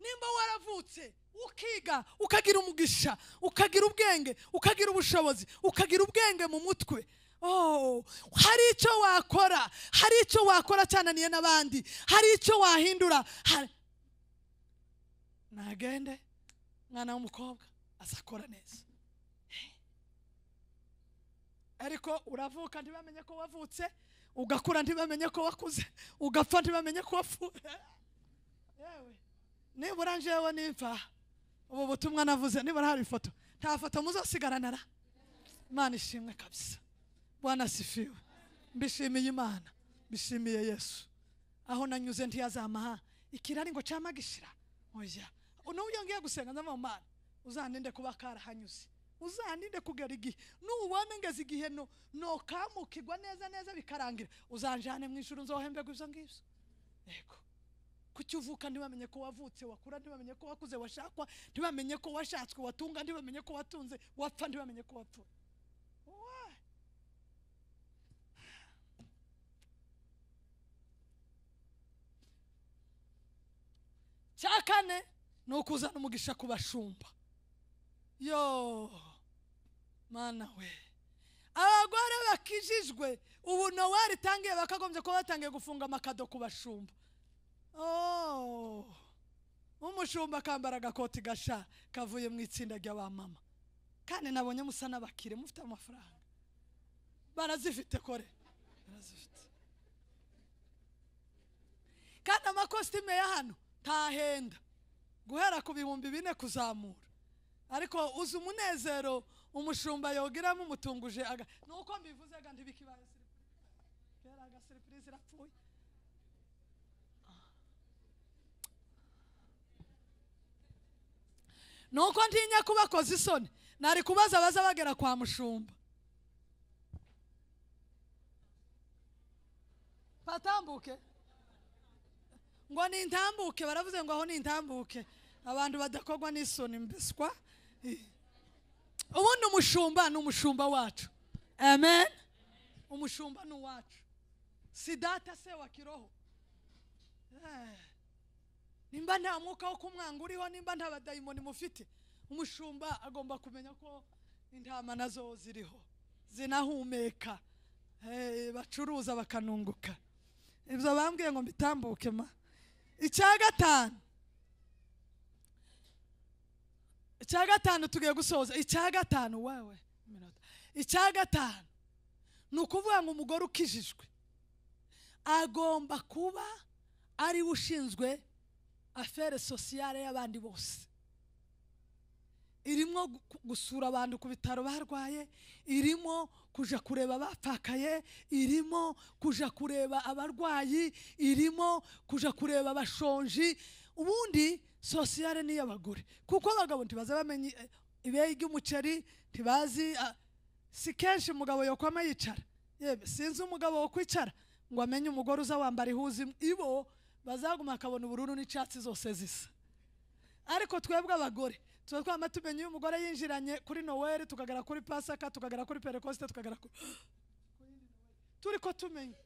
nimba waravutse ukiga ukagira umugisha ukagira ubwenge ukagira ubushobozi ukagira ubwenge mu mutwe oh, hari icyo wakora hari icyo wakora cyananiye n'abandi hari icyo wahindura nagende umwana w'umukobwa azakora neza ariko uravuka ntibamenye ko wavutse ugakura ntibamenye ko wakuze ugapfa ntibamenye ko wapfuye nibura njyewe nimfa ubu butumwa navuze nibura hari ifoto nta foto muzasigaranara imana ishimwe kabisa bwana sifiwe mbishimiye imana mbishimiye yesu aho nanyuze ntiyazamaha ikirari ngo cama gishira oya n'uburyo ngiye gusenga nzamo mana uzaninde kuba karahanyuze uzaninde kugera igihe nubona ngeze igihe no nokamukigwa neza neza bikarangira uzanjane mu ijuru nzohembe ibyo ngibyo kuki uvuka ntibamenye ko wavutse wakura ntibamenye ko wakuze washakwa ntibamenye ko washatswe watunga ntibamenye ko watunze wapfa ntibamenye ko wapfuye cya kane ni ukuzana umugisha ku bashumba yo mana we abagore bakijijwe ubu noweli itangiye bakagombye kuba batangiye gufunga amakado ku bashumba Oh, umushumba kambara agakoti gasha kavuye mu itsinda ry'abamama kandi nabonye musa n'abakire mufite amafaranga barazifite kore barazifite kandi amakositime ya hano ntahenda guhera ku bihumbi bine kuzamura ariko uzi umunezero umushumba yogeramo umutunguje ni uko mbivuze aga ntibikibaye serivisi kera irapfuye nuko ntinya kubakoza isoni nari kubaza abaza bagera kwa mushumba batambuke ngo nintambuke baravuze ngo aho nintambuke abantu badakorwa n'isoni mbeswa ubundi umushumba ni umushumba wacu amen umushumba ni uwacu si data se wa kiroho eh. nimba nta mwuka wo kumwanga uriho nimba nta badayimoni mufite umushumba agomba kumenya ko intama nazo ziriho zinahumeka eh, bacuruza bakanunguka ibyo bambwiye ngo mbitambuke ma icya gatanu icya gatanu tugiye gusoza icya gatanu wawe icya gatanu ni ukuvuga ngo umugore ukijijwe agomba kuba ariwe ushinzwe afere sosiyare y'abandi bose irimo gusura abantu ku bitaro barwaye irimo kujya kureba abapfakaye irimo kujya kureba abarwayi irimo kujya kureba abashonji ubundi sosiyare ni iy'abagore kuko abagabo ntibaza bamenye eh, ibeye ry'umuceri ntibazi ah, si kenshi umugabo yokwama yicara sinzi umugabo wo kwicara ngo amenye umugore uza wambara ihuzi ibo bazaguma akabona ubururu n'icyatsi zose zisa ariko twebwe abagore tuba twama tumenya iyo umugore yinjiranye kuri noweli tukagera kuri pasaka tukagera kuri perekosite tukagera kuri turi ko tumenya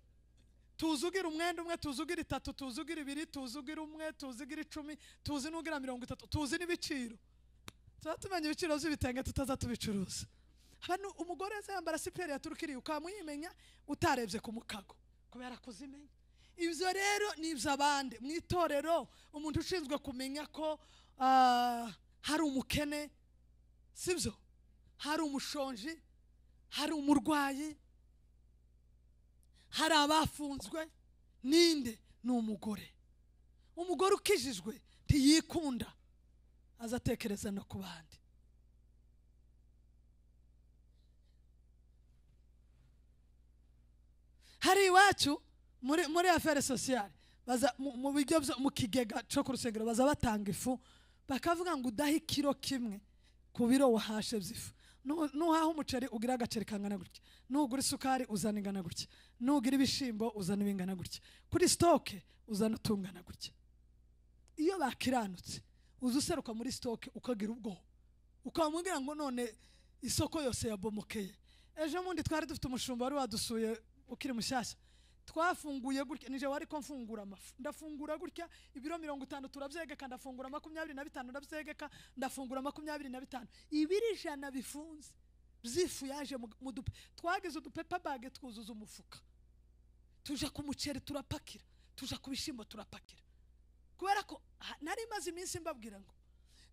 tuzugire umwenda umwe tuzugire itatu tuzugire ibiri tuzugire umwe tuzugire icumi tuzi n'ugira mirongo itatu tuzi n'ibiciro tuba tumenya ibiciro by'ibitenge tutaza tubicuruza umugore azayambara siperi yaturukiriye turukiriya ukamuyimenya utarebye ku mukago kubera kuzimenya ibyo rero ni iby'abandi mu itorero umuntu ushinzwe kumenya ko ah, hari umukene si byo hari umushonji hari umurwayi hari abafunzwe n'inde ni umugore umugore ukijijwe ntiyikunda azatekereza no ku bandi hari iwacu muri aferi sosiyare mu biryo mu kigega cyo ku rusengero baza batanga ifu bakavuga ngo udahe ikiro kimwe ku biro wahashe by'ifu nuhaha umuceri ugira agaceri kangana gutya nugura isukari uzana ingana gutya nugira ibishyimbo uzana ibingana gutya kuri sitoke uzana utungana gutya iyo bakiranutse uza useruka muri sitoke ukagira ubwoba ukamubwira ngo none isoko yose yabomokeye ejo bundi twari dufite umushumba wari wadusuye ukiri mushyashya twafunguye gutya nije wari ko mfungura amafu ndafungura gutya ibiro mirongo itanu turabyegeka ndafungura makumyabiri na bitanu ndabyegeka ndafungura makumyabiri na bitanu ibiri ijana bifunze byifu yaje mu dupe twageze udupepa bage twuzuza umufuka tujya ku muceri turapakira tujya ku bishyimbo turapakira kubera ko nari maze iminsi mbabwira ngo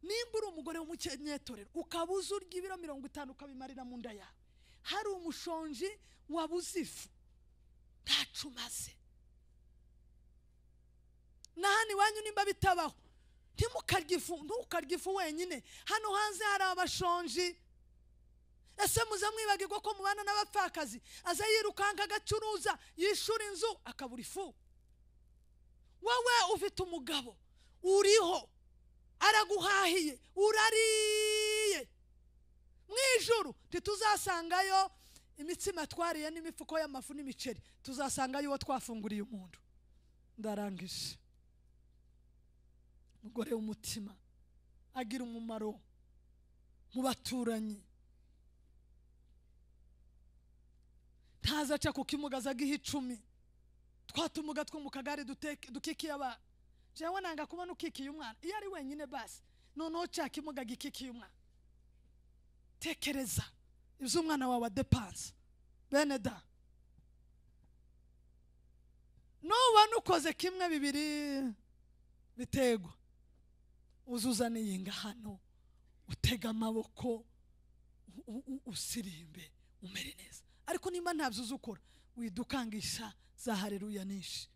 nimba uri umugore w'umukenyetorero ukaba uzurya ibiro mirongo itanu ukabimarira mu nda yawe hari umushonji wabuze ifu ntacu umaze na hano iwanyu nimba bitabaho ntimukarye ifu ntukarye ifu wenyine hano hanze hari abashonji ese muze mwibagirwa ko mubana n'abapfakazi aza yirukanka agacuruza yishyura inzu akabura ifu wowe ufite umugabo uriho araguhahiye urariye mu ijoro ntituzasangayo imitsima twariye n'imifuko y'amafu n'imiceri tuzasangayo uwo twafunguriye umuntu ndarangije umugore w'umutima agira umumaro mu baturanyi ntaza aca ku kimugaza icumi twatumuga two mu kagare dukikiye abana njyewe nanga kubona ukikiye umwana iyo ari wenyine basi noneho cya kimuga gikikiye umwana tekereza umwana wawe adepanse bene da nubona ukoze kimwe bibiri bitegwa uzuzaniye hano utega amaboko usirimbe umere neza ariko niba ntabyo uzi ukora widukangisha za hareruya nyinshi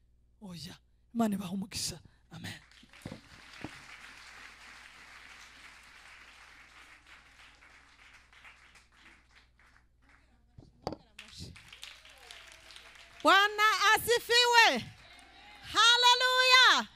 oya imana ibaha umugisha amen Bwana asifiwe. Hallelujah.